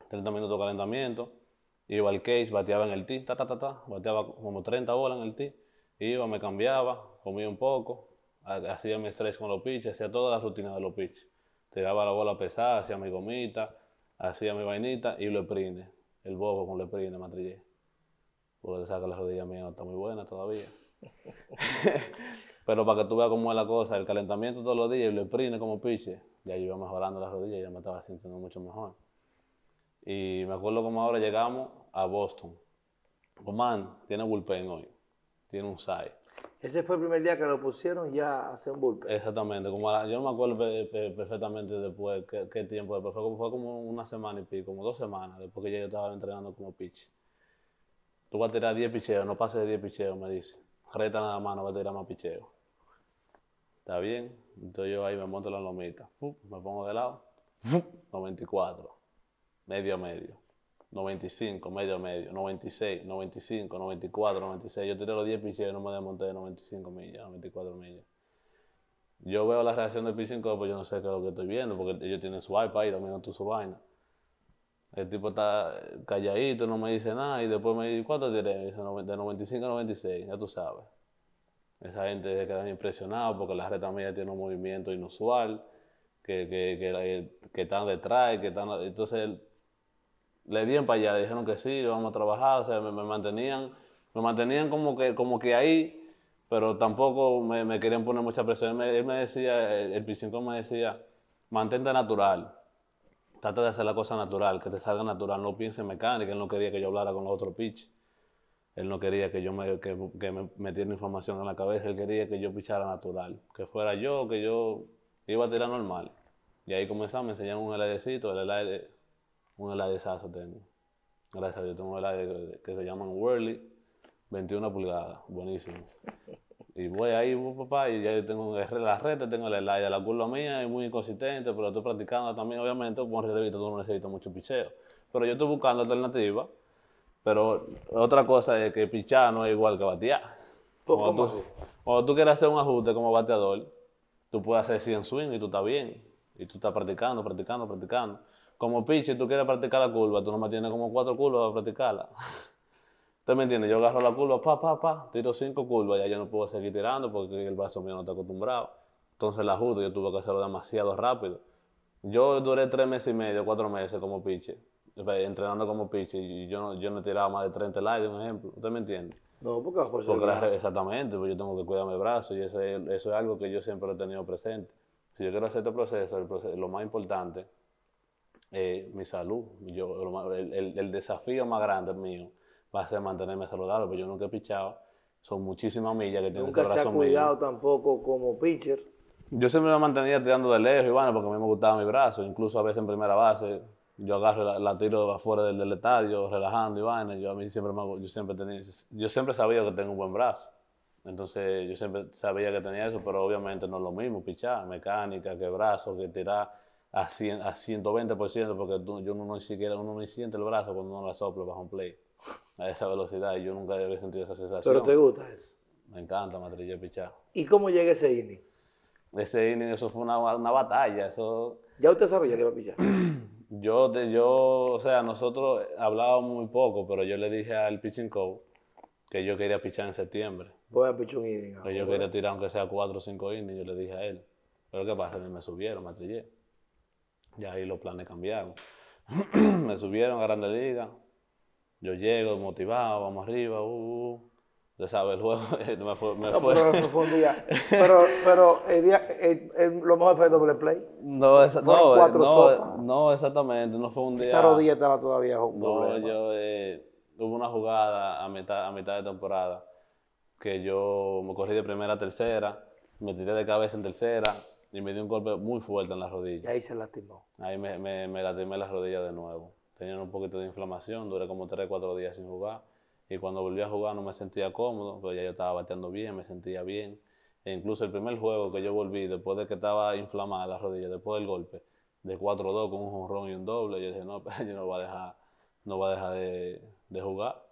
30 minutos de calentamiento, iba al cage, bateaba en el tee, ta, ta, ta, ta, bateaba como 30 bolas en el tee, iba, me cambiaba, comía un poco, hacía mi stretch con los pitches, hacía toda la rutina de los pitches. Tiraba la bola pesada, hacía mi gomita, hacía mi vainita y lo prime el bobo con le me atrillé. Porque te saca la rodilla mía, no está muy buena todavía. Pero para que tú veas cómo es la cosa, el calentamiento todos los días y lo esprine como piche, ya yo iba mejorando la rodilla, ya me estaba sintiendo mucho mejor. Y me acuerdo como ahora llegamos a Boston. Oman tiene bullpen hoy, tiene un side. Ese fue el primer día que lo pusieron ya hace un bullpen. Exactamente, como yo no me acuerdo perfectamente después qué, tiempo después, fue como, fue como una semana y pico, como dos semanas después que yo estaba entrenando como pitch. Tú vas a tirar 10 picheos, no pases de 10 picheos, me dice. Reta nada más, no vas a tirar más picheos. Está bien, entonces yo ahí me monto la lomita, me pongo de lado, 94, medio a medio. 95, medio, medio, 96, 95, 94, 96. Yo tiré los 10 piches y no me desmonté de 95 millas, 94 millas. Yo veo la reacción del pitching coach, pues yo no sé qué es lo que estoy viendo, porque ellos tienen su iPad y también tú su vaina. El tipo está calladito, no me dice nada, y después me dice, ¿cuánto tiré? Me dice, de 95 a 96, ya tú sabes. Esa gente se queda impresionada porque la reta mía tiene un movimiento inusual, que, que, que están detrás, que están... Entonces, le dieron para allá, le dijeron que sí, vamos a trabajar, o sea, me, mantenían, me mantenían como que, como que ahí, pero tampoco me, querían poner mucha presión. Él me, decía, el, el como me decía, mantente natural, trata de hacer la cosa natural, que te salga natural, no pienses en mecánica, él no quería que yo hablara con los otros pitch. Él no quería que yo me, que, metiera información en la cabeza, él quería que yo pichara natural, que fuera yo, que yo iba a tirar normal. Y ahí comenzamos, me enseñaron un LEDcito, el LED, un de ladesasa tengo. Gracias a Dios, tengo un de, que se llama Whirly, 21 pulgadas, buenísimo. Y voy ahí, papá, y ya tengo la red tengo el de la curva mía es muy inconsistente, pero estoy practicando también, obviamente, con relevito no necesito mucho picheo. Pero yo estoy buscando alternativas, pero otra cosa es que pichar no es igual que batear. Pues, o tú, cuando tú quieres hacer un ajuste como bateador, tú puedes hacer 100 swing y tú estás bien, y tú estás practicando, practicando, practicando. Como piche, tú quieres practicar la curva, tú nomás tienes como cuatro curvas para practicarla. ¿Usted me entiende? Yo agarro la curva, pa, pa, pa, tiro cinco curvas, ya yo no puedo seguir tirando porque el brazo mío no está acostumbrado. Entonces la justo, yo tuve que hacerlo demasiado rápido. Yo duré tres meses y medio, cuatro meses como piche, eh, entrenando como piche, y yo no, yo no tiraba más de 30 likes, un ejemplo. ¿Usted me entiende? No, porque vas por eso Exactamente, porque yo tengo que cuidar mi brazo y eso es, eso es algo que yo siempre he tenido presente. Si yo quiero hacer este proceso lo más importante eh, mi salud. Yo, el, el, desafío más grande mío va a ser mantenerme saludable, porque yo nunca he pichado. Son muchísimas millas que tengo que Nunca se ha cuidado tampoco como pitcher. Yo siempre me mantenía tirando de lejos, Iván, porque a mí me gustaba mi brazo. Incluso a veces en primera base, yo agarro la, tiro afuera del, estadio, relajando, Iván. Yo a mí siempre, yo siempre, tenía, yo siempre sabía que tengo un buen brazo. Entonces yo siempre sabía que tenía eso, pero obviamente no es lo mismo, pichar, mecánica, que brazo, que tirar a, 120% porque yo no, siquiera uno ni siente el brazo cuando uno la sopla bajo un play a esa velocidad. y Yo nunca había sentido esa sensación. ¿Pero te gusta eso? Me encanta, Matrilla pichar. ¿Y cómo llega ese inning? Ese inning, eso fue una, batalla. Eso... Ya usted sabe ya que iba a pichar. yo, te, yo, o sea, nosotros hablábamos muy poco, pero yo le dije al pitching coach que yo quería pichar en septiembre. Voy a pichar un inning. Que yo quería tirar aunque sea cuatro o cinco innings, yo le dije a él. Pero ¿qué pasa? Me subieron, me y ahí los planes cambiaron. me subieron a Grande Liga. Yo llego motivado, vamos arriba, uh, uh. Ya sabes, luego me eh, Me fue. Pero, un día. pero, el día, el, lo mejor fue el doble play. No, no, no, no, exactamente, no fue un día. Esa rodilla estaba todavía un doble, No, yo eh, hubo una jugada a mitad, a mitad de temporada que yo me corrí de primera a tercera, me tiré de cabeza en tercera, y me dio un golpe muy fuerte en la rodilla. ahí se lastimó. Ahí me, me, me lastimé las rodillas de nuevo. Tenía un poquito de inflamación, duré como 3, 4 días sin jugar. Y cuando volví a jugar no me sentía cómodo, pero pues ya yo estaba bateando bien, me sentía bien. E incluso el primer juego que yo volví, después de que estaba inflamada la rodilla, después del golpe, de 4-2 con un jonrón y un doble, yo dije, no, yo no voy a dejar, no va a dejar de, de jugar.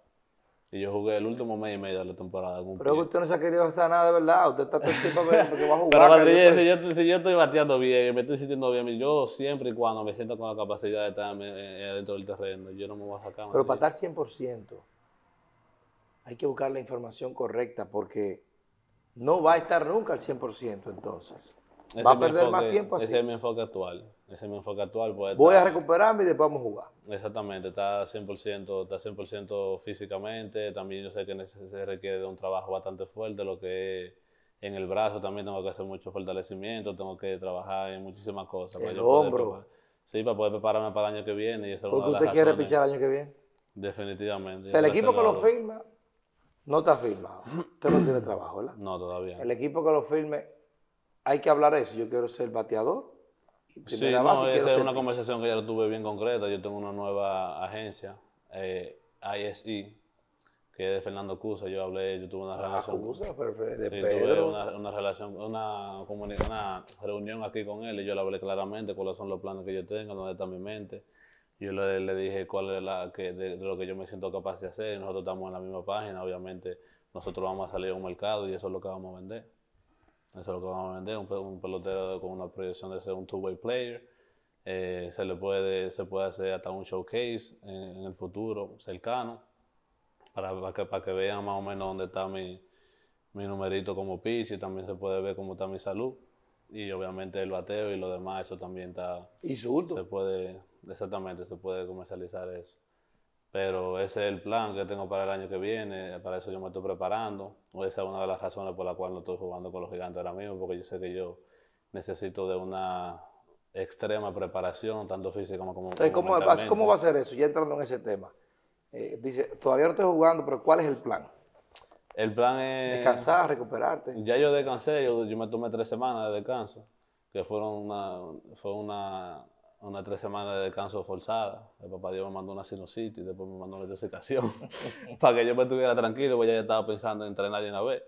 Y yo jugué el último mes y medio de la temporada. Con pero es que usted no se ha querido hacer nada de verdad. Usted está todo el tiempo porque va a jugar. Pero Patrick, si, yo, si yo estoy bateando bien, me estoy sintiendo bien, yo siempre y cuando me siento con la capacidad de estar dentro del terreno, yo no me voy a sacar. Pero para estar 100%, hay que buscar la información correcta porque no va a estar nunca al 100% entonces. va a perder más tiempo así. Ese es mi enfoque actual. Ese es mi enfoque actual. Pues, Voy a recuperarme y después vamos a jugar. Exactamente, está 100%, está 100 físicamente. También yo sé que se requiere de un trabajo bastante fuerte, lo que es en el brazo también tengo que hacer mucho fortalecimiento, tengo que trabajar en muchísimas cosas. El hombro. sí, para poder prepararme para el año que viene. Y usted quiere pichar el año que viene? Definitivamente. el equipo que lo firma no está firmado. Usted no tiene trabajo, ¿verdad? No, todavía. El equipo que lo firme, hay que hablar de eso. Yo quiero ser bateador Sí, no, esa es una conversación que ya tuve bien concreta. Yo tengo una nueva agencia, eh, ISI, e, que es de Fernando Cusa. Yo hablé, yo tuve una ah, una, relación, una, reunión aquí con él y yo le hablé claramente cuáles son los planes que yo tengo, dónde está mi mente. Yo le, dije cuál es la, que, de, lo que yo me siento capaz de hacer. Nosotros estamos en la misma página, obviamente. Nosotros vamos a salir a un mercado y eso es lo que vamos a vender. Eso es lo que vamos a vender, un, pelotero con una proyección de ser un two-way player. Eh, se le puede, se puede hacer hasta un showcase en, el futuro cercano para, que, vean más o menos dónde está mi, numerito como pitch y también se puede ver cómo está mi salud. Y obviamente el bateo y lo demás, eso también está... Y Se puede, exactamente, se puede comercializar eso pero ese es el plan que tengo para el año que viene, para eso yo me estoy preparando, esa es una de las razones por la cual no estoy jugando con los gigantes ahora mismo, porque yo sé que yo necesito de una extrema preparación, tanto física como, como ¿cómo, ¿cómo va a ser eso? Ya entrando en ese tema. Eh, dice, todavía no estoy jugando, pero ¿cuál es el plan? El plan es... Descansar, recuperarte. Ya yo descansé, yo, yo me tomé tres semanas de descanso, que fueron una, fue una unas tres semanas de descanso forzada. El papá Dios me mandó una sinusitis y después me mandó una intoxicación para que yo me estuviera tranquilo, porque ya estaba pensando en entrenar de una vez.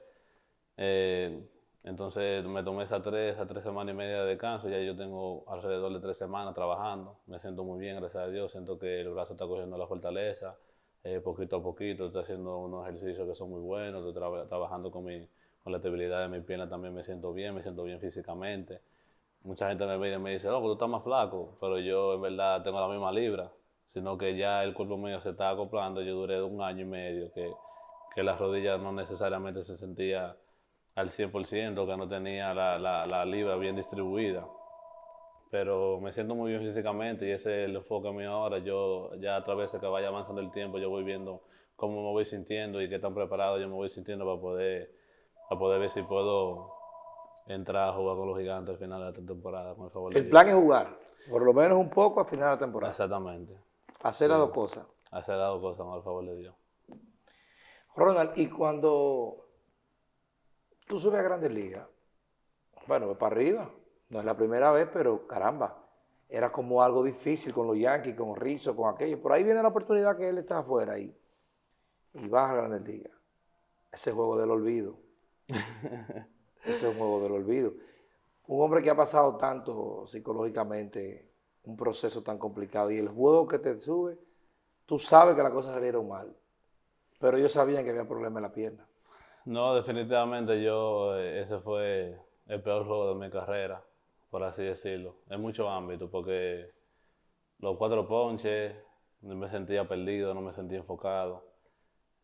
Eh, entonces me tomé esas tres, a tres semanas y media de descanso, ya yo tengo alrededor de tres semanas trabajando, me siento muy bien, gracias a Dios, siento que el brazo está cogiendo la fortaleza, eh, poquito a poquito, estoy haciendo unos ejercicios que son muy buenos, estoy trabajando con, mi, con la estabilidad de mi pierna, también me siento bien, me siento bien físicamente mucha gente me viene y me dice, loco, tú estás más flaco, pero yo en verdad tengo la misma libra, sino que ya el cuerpo mío se está acoplando, yo duré un año y medio que, que las rodillas no necesariamente se sentía al 100%, que no tenía la, libra bien distribuida. Pero me siento muy bien físicamente y ese es el enfoque mío ahora. Yo ya a través de que vaya avanzando el tiempo, yo voy viendo cómo me voy sintiendo y qué tan preparado yo me voy sintiendo para poder ver si puedo entrar a jugar con los gigantes al final de la temporada. Con el favor el plan es jugar, por lo menos un poco al final de la temporada. Exactamente. Hacer las dos cosas. Hacer las dos cosas, con favor de Dios. Ronald, y cuando tú subes a Grandes Ligas, bueno, para arriba, no es la primera vez, pero caramba, era como algo difícil con los Yankees, con Rizzo, con aquello. Por ahí viene la oportunidad que él está afuera y, baja a Grandes Ligas. Ese juego del olvido. Ese es un juego del olvido. Un hombre que ha pasado tanto psicológicamente, un proceso tan complicado, y el juego que te sube, tú sabes que las cosas salieron mal, pero yo sabía que había problema en la pierna. No, definitivamente yo, eh, ese fue el peor juego de mi carrera, por así decirlo, en muchos ámbitos, porque los cuatro ponches, me sentía perdido, no me sentía enfocado.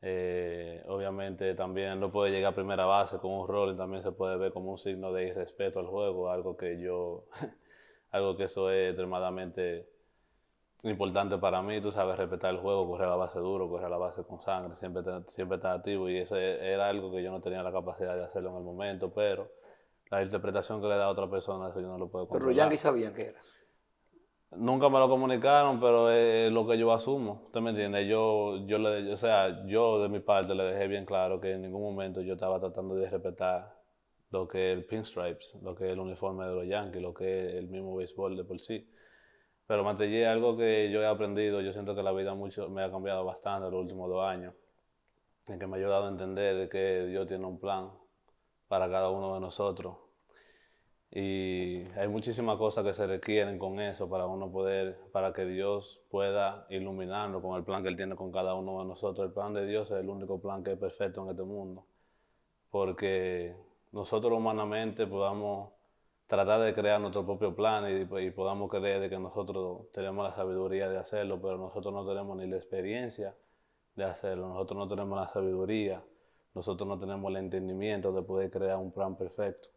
Eh, obviamente también no puede llegar a primera base con un y también se puede ver como un signo de irrespeto al juego, algo que yo, algo que eso es extremadamente importante para mí, tú sabes, respetar el juego, correr a la base duro, correr a la base con sangre, siempre, siempre estar activo y eso e-, era algo que yo no tenía la capacidad de hacerlo en el momento, pero la interpretación que le da a otra persona, eso yo no lo puedo controlar. Pero que era. Nunca me lo comunicaron, pero es lo que yo asumo. ¿Usted me entiende? Yo, sea, yo de mi parte le dejé bien claro que en ningún momento yo estaba tratando de respetar lo que es el pinstripes, lo que es el uniforme de los Yankees, lo que es el mismo béisbol de por sí. Pero es algo que yo he aprendido, yo siento que la vida mucho, me ha cambiado bastante en los últimos dos años, y que me ha ayudado a entender que Dios tiene un plan para cada uno de nosotros y hay muchísimas cosas que se requieren con eso para uno poder, para que Dios pueda iluminarnos con el plan que Él tiene con cada uno de nosotros. El plan de Dios es el único plan que es perfecto en este mundo, porque nosotros humanamente podamos tratar de crear nuestro propio plan y, y podamos creer de que nosotros tenemos la sabiduría de hacerlo, pero nosotros no tenemos ni la experiencia de hacerlo, nosotros no tenemos la sabiduría, nosotros no tenemos el entendimiento de poder crear un plan perfecto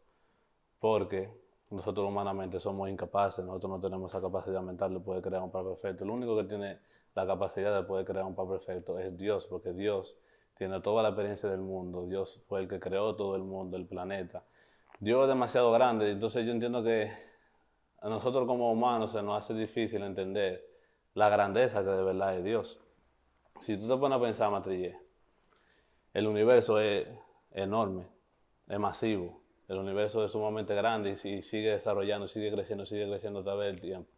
porque nosotros humanamente somos incapaces, nosotros no tenemos la capacidad mental de poder crear un par perfecto. El único que tiene la capacidad de poder crear un par perfecto es Dios, porque Dios tiene toda la experiencia del mundo, Dios fue el que creó todo el mundo, el planeta. Dios es demasiado grande, entonces yo entiendo que a nosotros como humanos se nos hace difícil entender la grandeza que de verdad es Dios. Si tú te pones a pensar, Matrille, el universo es enorme, es masivo, el universo es sumamente grande y, sigue desarrollando, sigue creciendo, sigue creciendo a través del tiempo.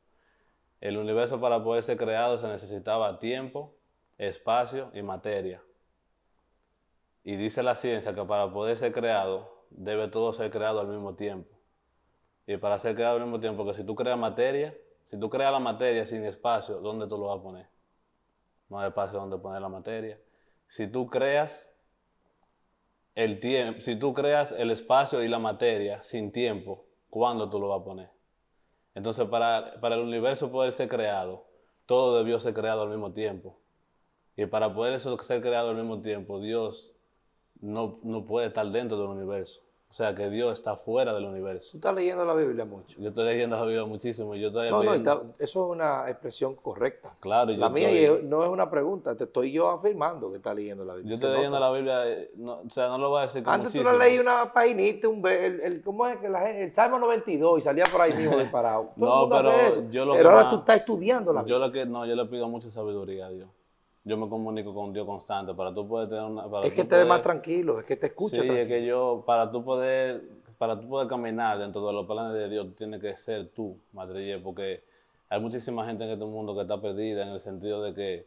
El universo para poder ser creado se necesitaba tiempo, espacio y materia. Y dice la ciencia que para poder ser creado debe todo ser creado al mismo tiempo. Y para ser creado al mismo tiempo, que si tú creas materia, si tú creas la materia sin espacio, ¿dónde tú lo vas a poner? No hay espacio donde poner la materia. Si tú creas si tú creas el espacio y la materia sin tiempo, ¿cuándo tú lo vas a poner? Entonces, para, el universo poder ser creado, todo debió ser creado al mismo tiempo. Y para poder eso ser creado al mismo tiempo, Dios no puede estar dentro del universo. O sea, que Dios está fuera del universo. Tú estás leyendo la Biblia mucho. Yo estoy leyendo la Biblia muchísimo. Yo estoy no, no, eso es una expresión correcta. Claro. La yo mía no es una pregunta, te estoy yo afirmando que estás leyendo la Biblia. Yo estoy leyendo la Biblia, eh, o sea, no lo voy a decir Antes tú no leí una paginita, un, el, ¿cómo es que Salmo 92 y salía por ahí mismo disparado. no, pero yo lo pero ahora tú estás estudiando la Biblia. Yo lo que, no, yo le pido mucha sabiduría a Dios yo me comunico con Dios constante. Para tú poder tener una. es que te poder, más tranquilo, es que te escucha. Sí, es que yo, para tú poder. Para tú poder caminar dentro de los planes de Dios, tiene que ser tú, Madre, porque hay muchísima gente en este mundo que está perdida en el sentido de que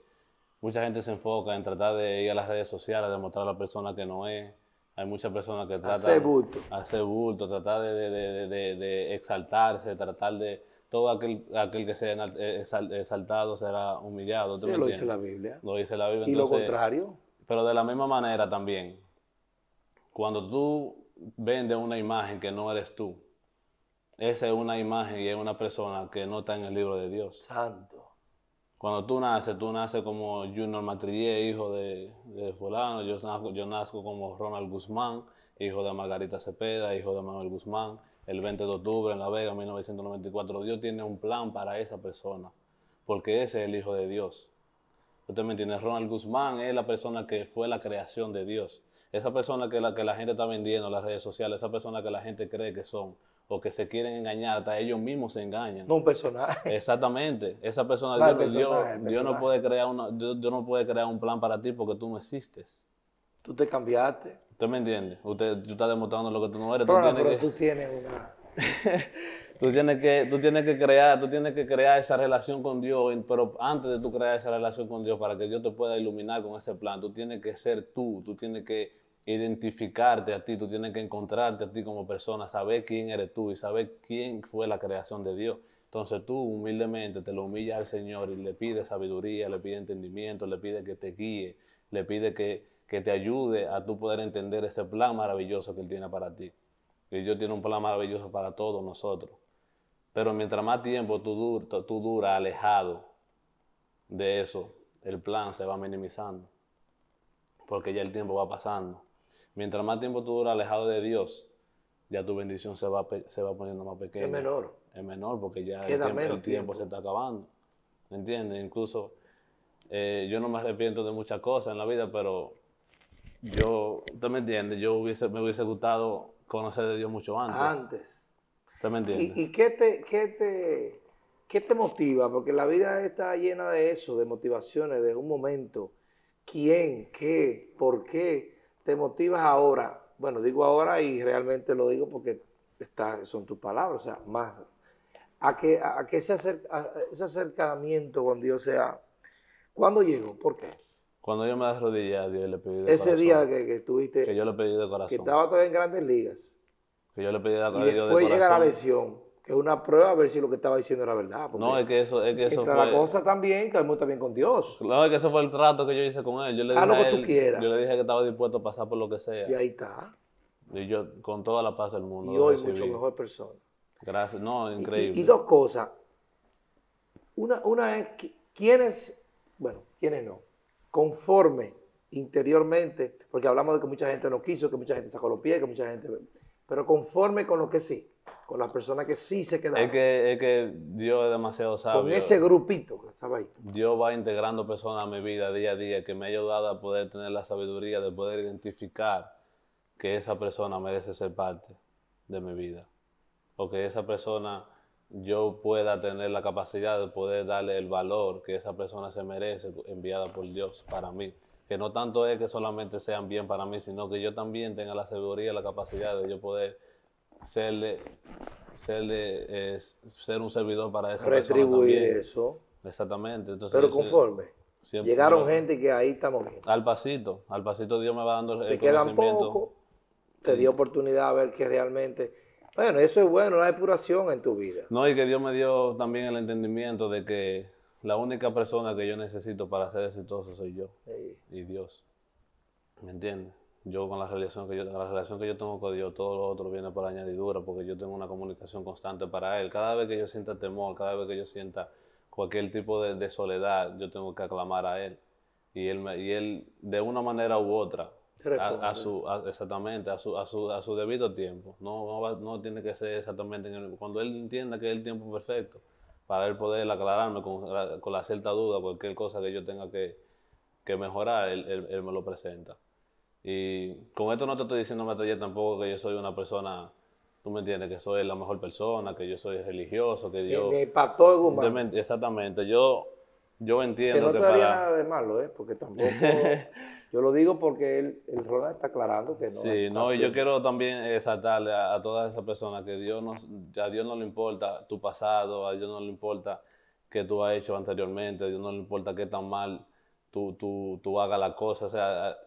mucha gente se enfoca en tratar de ir a las redes sociales, demostrar a la persona que no es. Hay muchas personas que tratan... Hacer bulto. Hacer bulto, tratar de, de exaltarse, tratar de todo aquel, aquel que sea eh, eh, exaltado será humillado. lo dice la Biblia. Lo dice la Biblia. Y lo contrario. Pero de la misma manera también, cuando tú vendes una imagen que no eres tú, esa es una imagen y es una persona que no está en el libro de Dios. Santo. Cuando tú naces, tú naces como Junior Matrillé, hijo de, fulano. Yo nazco, yo nazco como Ronald Guzmán, hijo de Margarita Cepeda, hijo de Manuel Guzmán el 20 de octubre en La Vega, 1994. Dios tiene un plan para esa persona, porque ese es el Hijo de Dios. Usted me entiende, Ronald Guzmán es la persona que fue la creación de Dios. Esa persona que la, que la gente está vendiendo en las redes sociales, esa persona que la gente cree que son o que se quieren engañar, hasta ellos mismos se engañan. No un personaje. Exactamente. Esa persona, Dios, no puede crear Dios no puede crear un plan para ti porque tú no existes. Tú te cambiaste. ¿Tú me entiendes? Usted, tú estás demostrando lo que tú no eres. tú, tienes que... tú tienes tú, tienes que, crear, tú tienes que crear esa relación con Dios, pero antes de tú crear esa relación con Dios, para que Dios te pueda iluminar con ese plan, tú tienes que ser tú, tú tienes que identificarte a ti, tú tienes que encontrarte a ti como persona, saber quién eres tú y saber quién fue la creación de Dios. Entonces tú humildemente te lo humillas al Señor y le pides sabiduría, le pides entendimiento, le pides que te guíe, le pides que que te ayude a tú poder entender ese plan maravilloso que Él tiene para ti. Y Dios tiene un plan maravilloso para todos nosotros. Pero mientras más tiempo tú, dura tú duras alejado de eso, el plan se va minimizando. Porque ya el tiempo va pasando. Mientras más tiempo tú duras alejado de Dios, ya tu bendición se va, se va poniendo más pequeña. Es menor. Es menor porque ya el tiempo, se está acabando. ¿Me entiendes? Incluso eh, yo no me arrepiento de muchas cosas en la vida, pero yo, ¿tú me entiendes? Yo hubiese, me hubiese gustado conocer de Dios mucho antes. Antes. ¿Tú me entiendes? ¿Y, y qué, te, qué, te, qué te motiva? Porque la vida está llena de eso, de motivaciones, de un momento. ¿Quién? ¿Qué? ¿Por qué te motivas ahora? Bueno, digo ahora y realmente lo digo porque está, son tus palabras, o sea, más. A que, a que ese, acerca, ese acercamiento con Dios sea. ¿Cuándo llegó? ¿Por qué? Cuando yo me las rodillas, Dios le pedí de Ese día que, que estuviste. Que yo le pedí de corazón. Que estaba todavía en grandes ligas. Que yo le pedí de, a Dios corazón. Después llega la lesión es una prueba a ver si lo que estaba diciendo era verdad. No, es que eso, es que eso fue. la cosa también, que también con Dios. No, es que eso fue el trato que yo hice con él. Yo le dije lo que tú quieras. Yo le dije que estaba dispuesto a pasar por lo que sea. Y ahí está. Y yo, con toda la paz del mundo. Y hoy, mucho mejor persona. Gracias, no, increíble. Y, dos cosas. Una, una es, ¿quiénes, bueno, quiénes no? conforme interiormente, porque hablamos de que mucha gente no quiso, que mucha gente sacó los pies, que mucha gente... Pero conforme con lo que sí, con las personas que sí se quedaron. Es que, es que Dios es demasiado sabio. Con ese grupito que estaba ahí. Dios va integrando personas a mi vida día a día que me ha ayudado a poder tener la sabiduría de poder identificar que esa persona merece ser parte de mi vida. porque esa persona yo pueda tener la capacidad de poder darle el valor que esa persona se merece enviada por Dios para mí. Que no tanto es que solamente sean bien para mí, sino que yo también tenga la sabiduría, la capacidad de yo poder serle, ser un servidor para esa persona. Retribuir eso. Exactamente. Entonces, Pero conforme. Llegaron gente que ahí estamos bien. Al pasito, al pasito Dios me va dando el, te dio oportunidad a ver que realmente bueno, eso es bueno, la depuración en tu vida. No, y que Dios me dio también el entendimiento de que la única persona que yo necesito para ser exitoso soy yo y Dios. ¿Me entiendes? Yo con la relación que yo la relación que yo tengo con Dios, todo lo otro viene por añadidura, porque yo tengo una comunicación constante para él. Cada vez que yo sienta temor, cada vez que yo sienta cualquier tipo de, soledad, yo tengo que aclamar a él. Y él, y él de una manera u otra a, su, exactamente, a su, a, su, debido tiempo. No, no, tiene que ser exactamente cuando él entienda que es el tiempo perfecto para él poder aclararme con la, con la cierta duda, cualquier cosa que yo tenga que, mejorar, él, me lo presenta. Y con esto no te estoy diciendo, Mateo, tampoco que yo soy una persona, tú me entiendes, que soy la mejor persona, que yo soy religioso, que Dios... Ni, el pastor, Exactamente, yo yo entiendo que no hay nada de malo, ¿eh? porque tampoco... yo lo digo porque el, el está aclarando que no Sí, no, y yo quiero también exaltarle a, todas esas personas que Dios a Dios no le importa tu pasado, a Dios no le importa qué tú has hecho anteriormente, a Dios no le importa qué tan mal tú, tú, tú hagas la cosa, o sea,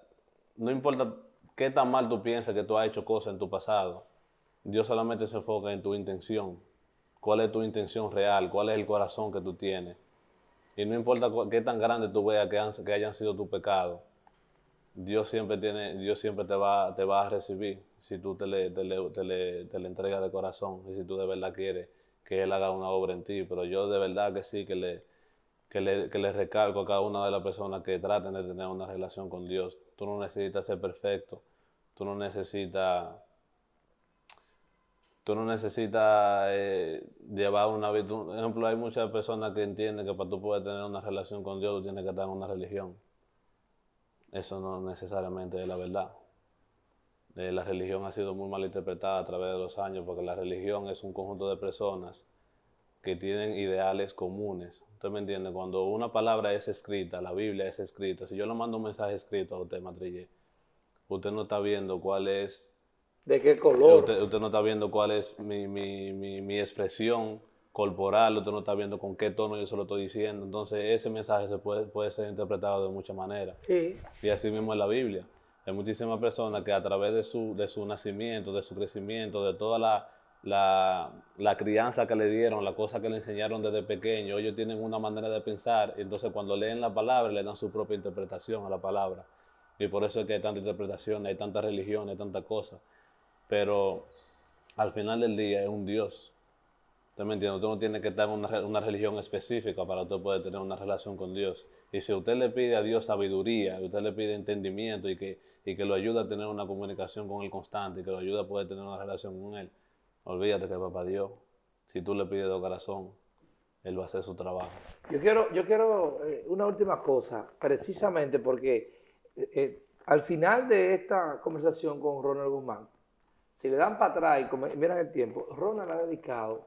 no importa qué tan mal tú piensas que tú has hecho cosas en tu pasado, Dios solamente se enfoca en tu intención, cuál es tu intención real, cuál es el corazón que tú tienes y no importa qué tan grande tú veas que, hayan sido tus pecados, Dios siempre, tiene, Dios siempre te, va, te va a recibir si tú te le, le, entregas de corazón y si tú de verdad quieres que Él haga una obra en ti. Pero yo de verdad que sí, que le, que le, que le recalco a cada una de las personas que traten de tener una relación con Dios. Tú no necesitas ser perfecto, tú no necesitas tú no necesitas eh, llevar una vida. Por ejemplo, hay muchas personas que entienden que para tú poder tener una relación con Dios, tú tienes que estar en una religión. Eso no necesariamente es la verdad. Eh, la religión ha sido muy mal interpretada a través de los años porque la religión es un conjunto de personas que tienen ideales comunes. ¿Usted me entiende? Cuando una palabra es escrita, la Biblia es escrita, si yo le mando un mensaje escrito a usted, Matrille, usted no está viendo cuál es ¿De qué eh, color? Usted, no está viendo cuál es mi, expresión corporal, usted no está viendo con qué tono yo se lo estoy diciendo. Entonces, ese mensaje se puede, puede ser interpretado de muchas maneras. Y así mismo en la Biblia. Hay muchísimas personas que a través de su, de su nacimiento, de su crecimiento, de toda la, crianza que le dieron, la cosa que le enseñaron desde pequeño, ellos tienen una manera de pensar, entonces cuando leen la palabra le dan su propia interpretación a la palabra. Y por eso es que hay tanta interpretación, hay tantas religiones, hay tantas cosas pero al final del día es un Dios. ¿Usted me entiende? no tiene que estar en una, religión específica para usted poder tener una relación con Dios. Y si usted le pide a Dios sabiduría, usted le pide entendimiento y que, y que lo ayuda a tener una comunicación con Él constante y que lo ayuda a poder tener una relación con Él, olvídate que el papá Dios, si tú le pides de corazón, Él va a hacer su trabajo. Yo quiero, yo quiero eh, una última cosa, precisamente porque eh, eh, al final de esta conversación con Ronald Guzmán, si le dan para atrás y miran el tiempo, Ronald ha dedicado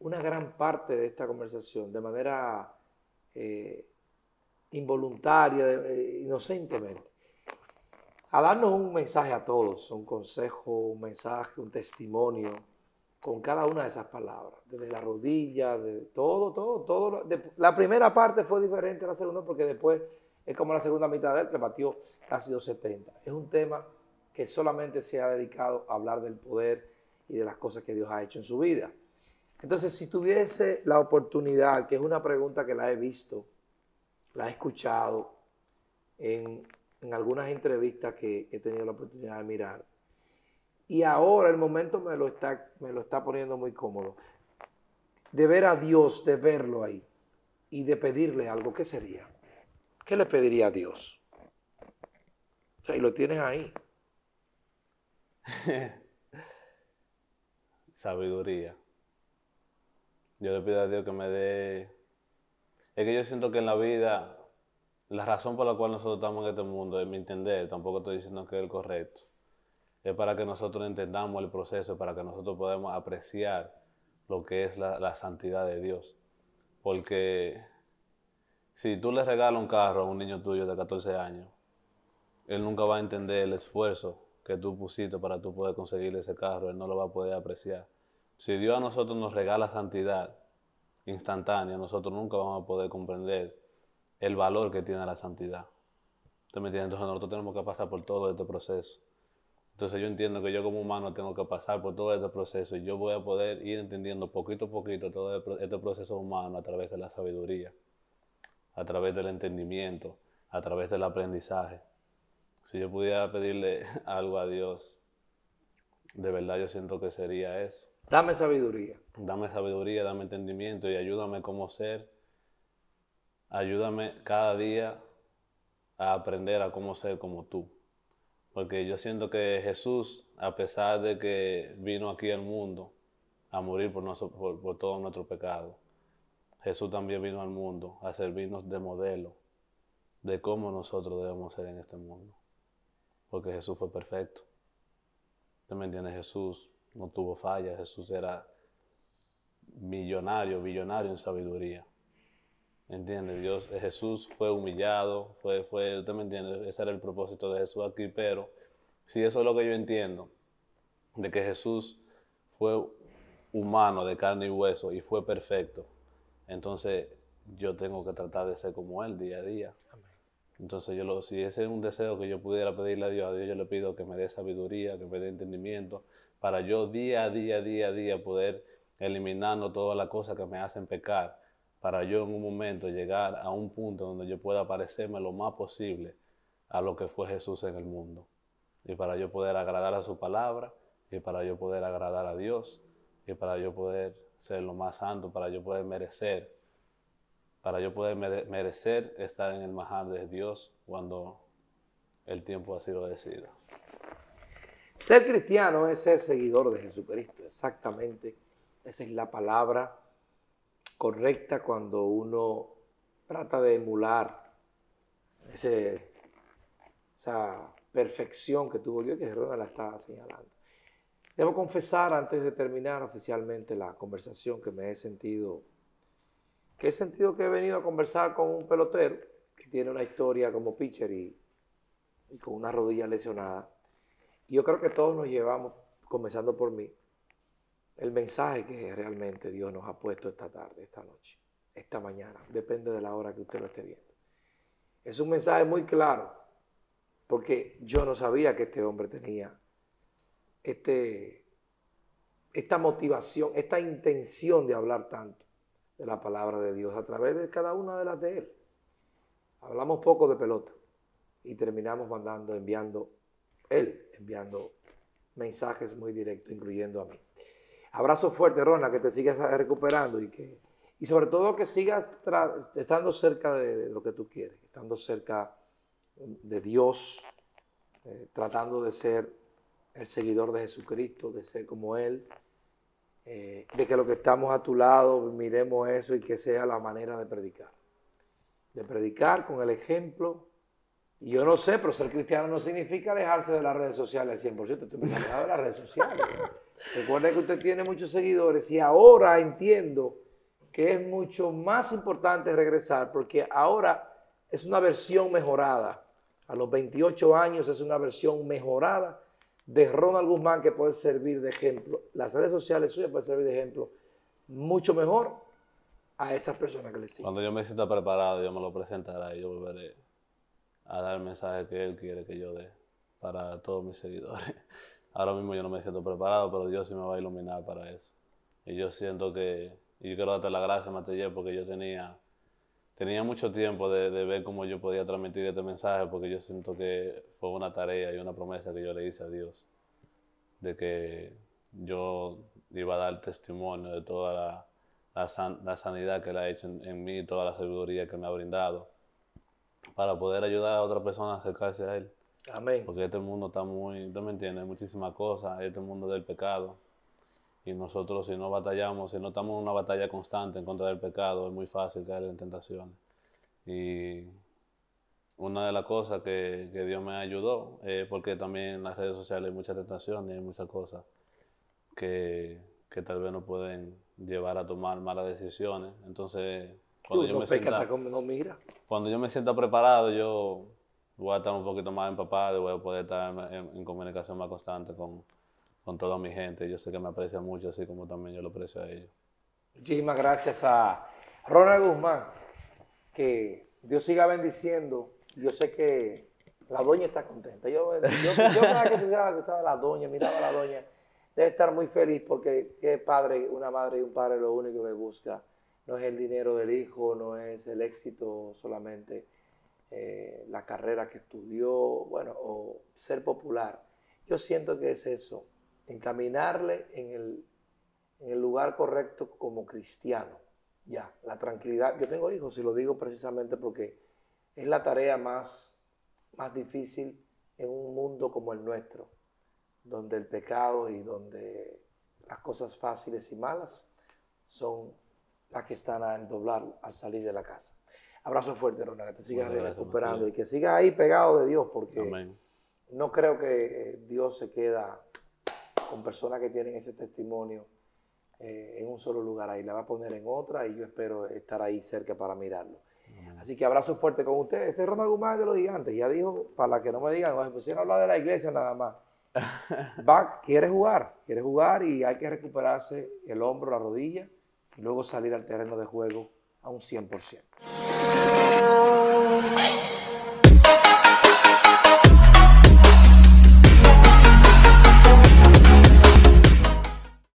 una gran parte de esta conversación de manera eh, involuntaria, eh, inocentemente, a darnos un mensaje a todos, un consejo, un mensaje, un testimonio, con cada una de esas palabras, desde la rodilla, de todo, todo, todo. la primera parte fue diferente a la segunda porque después es como la segunda mitad de él que batió casi 270. Es un tema que solamente se ha dedicado a hablar del poder y de las cosas que Dios ha hecho en su vida. Entonces, si tuviese la oportunidad, que es una pregunta que la he visto, la he escuchado en, algunas entrevistas que he tenido la oportunidad de mirar, y ahora el momento me lo está, me lo está poniendo muy cómodo, de ver a Dios, de verlo ahí y de pedirle algo, ¿qué sería? ¿Qué le pediría a Dios? O sea, y lo tienes ahí. Sabiduría. Yo le pido a Dios que me dé... Es que yo siento que en la vida, la razón por la cual nosotros estamos en este mundo, es mi entender, tampoco estoy diciendo que es el correcto, es para que nosotros entendamos el proceso, para que nosotros podamos apreciar lo que es la, santidad de Dios. Porque si tú le regalas un carro a un niño tuyo de 14 años, él nunca va a entender el esfuerzo que tú pusiste para tú poder conseguir ese carro, Él no lo va a poder apreciar. Si Dios a nosotros nos regala santidad instantánea, nosotros nunca vamos a poder comprender el valor que tiene la santidad. Entonces nosotros tenemos que pasar por todo este proceso. Entonces yo entiendo que yo como humano tengo que pasar por todo este proceso y yo voy a poder ir entendiendo poquito a poquito todo este proceso humano a través de la sabiduría, a través del entendimiento, a través del aprendizaje si yo pudiera pedirle algo a Dios, de verdad yo siento que sería eso. Dame sabiduría. Dame sabiduría, dame entendimiento y ayúdame como ser. Ayúdame cada día a aprender a cómo ser como tú. Porque yo siento que Jesús, a pesar de que vino aquí al mundo a morir por, por, por todo nuestro pecado, Jesús también vino al mundo a servirnos de modelo de cómo nosotros debemos ser en este mundo que Jesús fue perfecto. También me Jesús no tuvo fallas, Jesús era millonario, billonario en sabiduría. ¿Entiendes? Dios, Jesús fue humillado, fue, fue, ¿usted me entiende? Ese era el propósito de Jesús aquí, pero si eso es lo que yo entiendo, de que Jesús fue humano de carne y hueso y fue perfecto, entonces yo tengo que tratar de ser como Él día a día. Entonces, yo lo, si ese es un deseo que yo pudiera pedirle a Dios, a Dios yo le pido que me dé sabiduría, que me dé entendimiento, para yo día a día, día a día poder eliminando todas las cosas que me hacen pecar, para yo en un momento llegar a un punto donde yo pueda parecerme lo más posible a lo que fue Jesús en el mundo. Y para yo poder agradar a su palabra, y para yo poder agradar a Dios, y para yo poder ser lo más santo, para yo poder merecer para yo poder merecer estar en el majar de Dios cuando el tiempo ha sido decidido. Ser cristiano es ser seguidor de Jesucristo, exactamente. Esa es la palabra correcta cuando uno trata de emular esa perfección que tuvo Dios, que Ronald la estaba señalando. Debo confesar antes de terminar oficialmente la conversación que me he sentido que he sentido que he venido a conversar con un pelotero que tiene una historia como pitcher y, con una rodilla lesionada. Y yo creo que todos nos llevamos, comenzando por mí, el mensaje que realmente Dios nos ha puesto esta tarde, esta noche, esta mañana, depende de la hora que usted lo esté viendo. Es un mensaje muy claro, porque yo no sabía que este hombre tenía este, esta motivación, esta intención de hablar tanto de la palabra de Dios a través de cada una de las de Él. Hablamos poco de pelota y terminamos mandando, enviando, Él enviando mensajes muy directos, incluyendo a mí. Abrazo fuerte, Rona, que te sigas recuperando y que y sobre todo que sigas estando cerca de, lo que tú quieres, estando cerca de Dios, eh, tratando de ser el seguidor de Jesucristo, de ser como Él, eh, de que lo que estamos a tu lado miremos eso y que sea la manera de predicar. De predicar con el ejemplo. Y yo no sé, pero ser cristiano no significa dejarse de las redes sociales al 100%. Estoy alejado las redes sociales. Recuerde que usted tiene muchos seguidores y ahora entiendo que es mucho más importante regresar porque ahora es una versión mejorada. A los 28 años es una versión mejorada de Ronald Guzmán que puede servir de ejemplo. Las redes sociales suyas pueden servir de ejemplo mucho mejor a esas personas que le siguen. Cuando yo me sienta preparado, yo me lo presentará y yo volveré a dar el mensaje que él quiere que yo dé para todos mis seguidores. Ahora mismo yo no me siento preparado, pero Dios sí me va a iluminar para eso. Y yo siento que, y yo quiero darte la gracia, Matías porque yo tenía tenía mucho tiempo de, ver cómo yo podía transmitir este mensaje, porque yo siento que fue una tarea y una promesa que yo le hice a Dios, de que yo iba a dar testimonio de toda la, sanidad que Él ha hecho en, mí, toda la sabiduría que me ha brindado, para poder ayudar a otra persona a acercarse a Él. Amén. Porque este mundo está muy, tú me entiendes, muchísimas cosas, este mundo del pecado y nosotros si no batallamos, si no estamos en una batalla constante en contra del pecado, es muy fácil caer en tentaciones. Y una de las cosas que, Dios me ayudó, porque también en las redes sociales hay muchas tentaciones, hay muchas cosas que, tal vez no pueden llevar a tomar malas decisiones. Entonces, cuando, yo, me siento cuando yo me sienta preparado, yo voy a estar un poquito más empapado y voy a poder estar en comunicación más constante con, con toda mi gente. Yo sé que me aprecia mucho, así como también yo lo aprecio a ellos. Muchísimas gracias a Ronald Guzmán. Que Dios siga bendiciendo. Yo sé que la doña está contenta. Yo, yo, yo que estaba la doña, miraba a la doña. Debe estar muy feliz porque qué padre, una madre y un padre lo único que busca no es el dinero del hijo, no es el éxito solamente, eh, la carrera que estudió, bueno, o ser popular. Yo siento que es eso encaminarle en el, lugar correcto como cristiano. Ya, la tranquilidad. Yo tengo hijos y lo digo precisamente porque es la tarea más, más difícil en un mundo como el nuestro, donde el pecado y donde las cosas fáciles y malas son las que están a doblar, al salir de la casa. Abrazo fuerte, Ronald, que te sigas recuperando y que sigas ahí pegado de Dios, porque no creo que eh, Dios se queda con personas que tienen ese testimonio eh, en un solo lugar. Ahí la va a poner en otra y yo espero estar ahí cerca para mirarlo. Así que abrazo fuerte con ustedes. Este es Ronald Guzmán de los Gigantes. Ya dijo, para que no me digan, pues pusieron a hablar de la iglesia nada más. Va, quiere jugar, quiere jugar y hay que recuperarse el hombro, la rodilla y luego salir al terreno de juego a un 100%.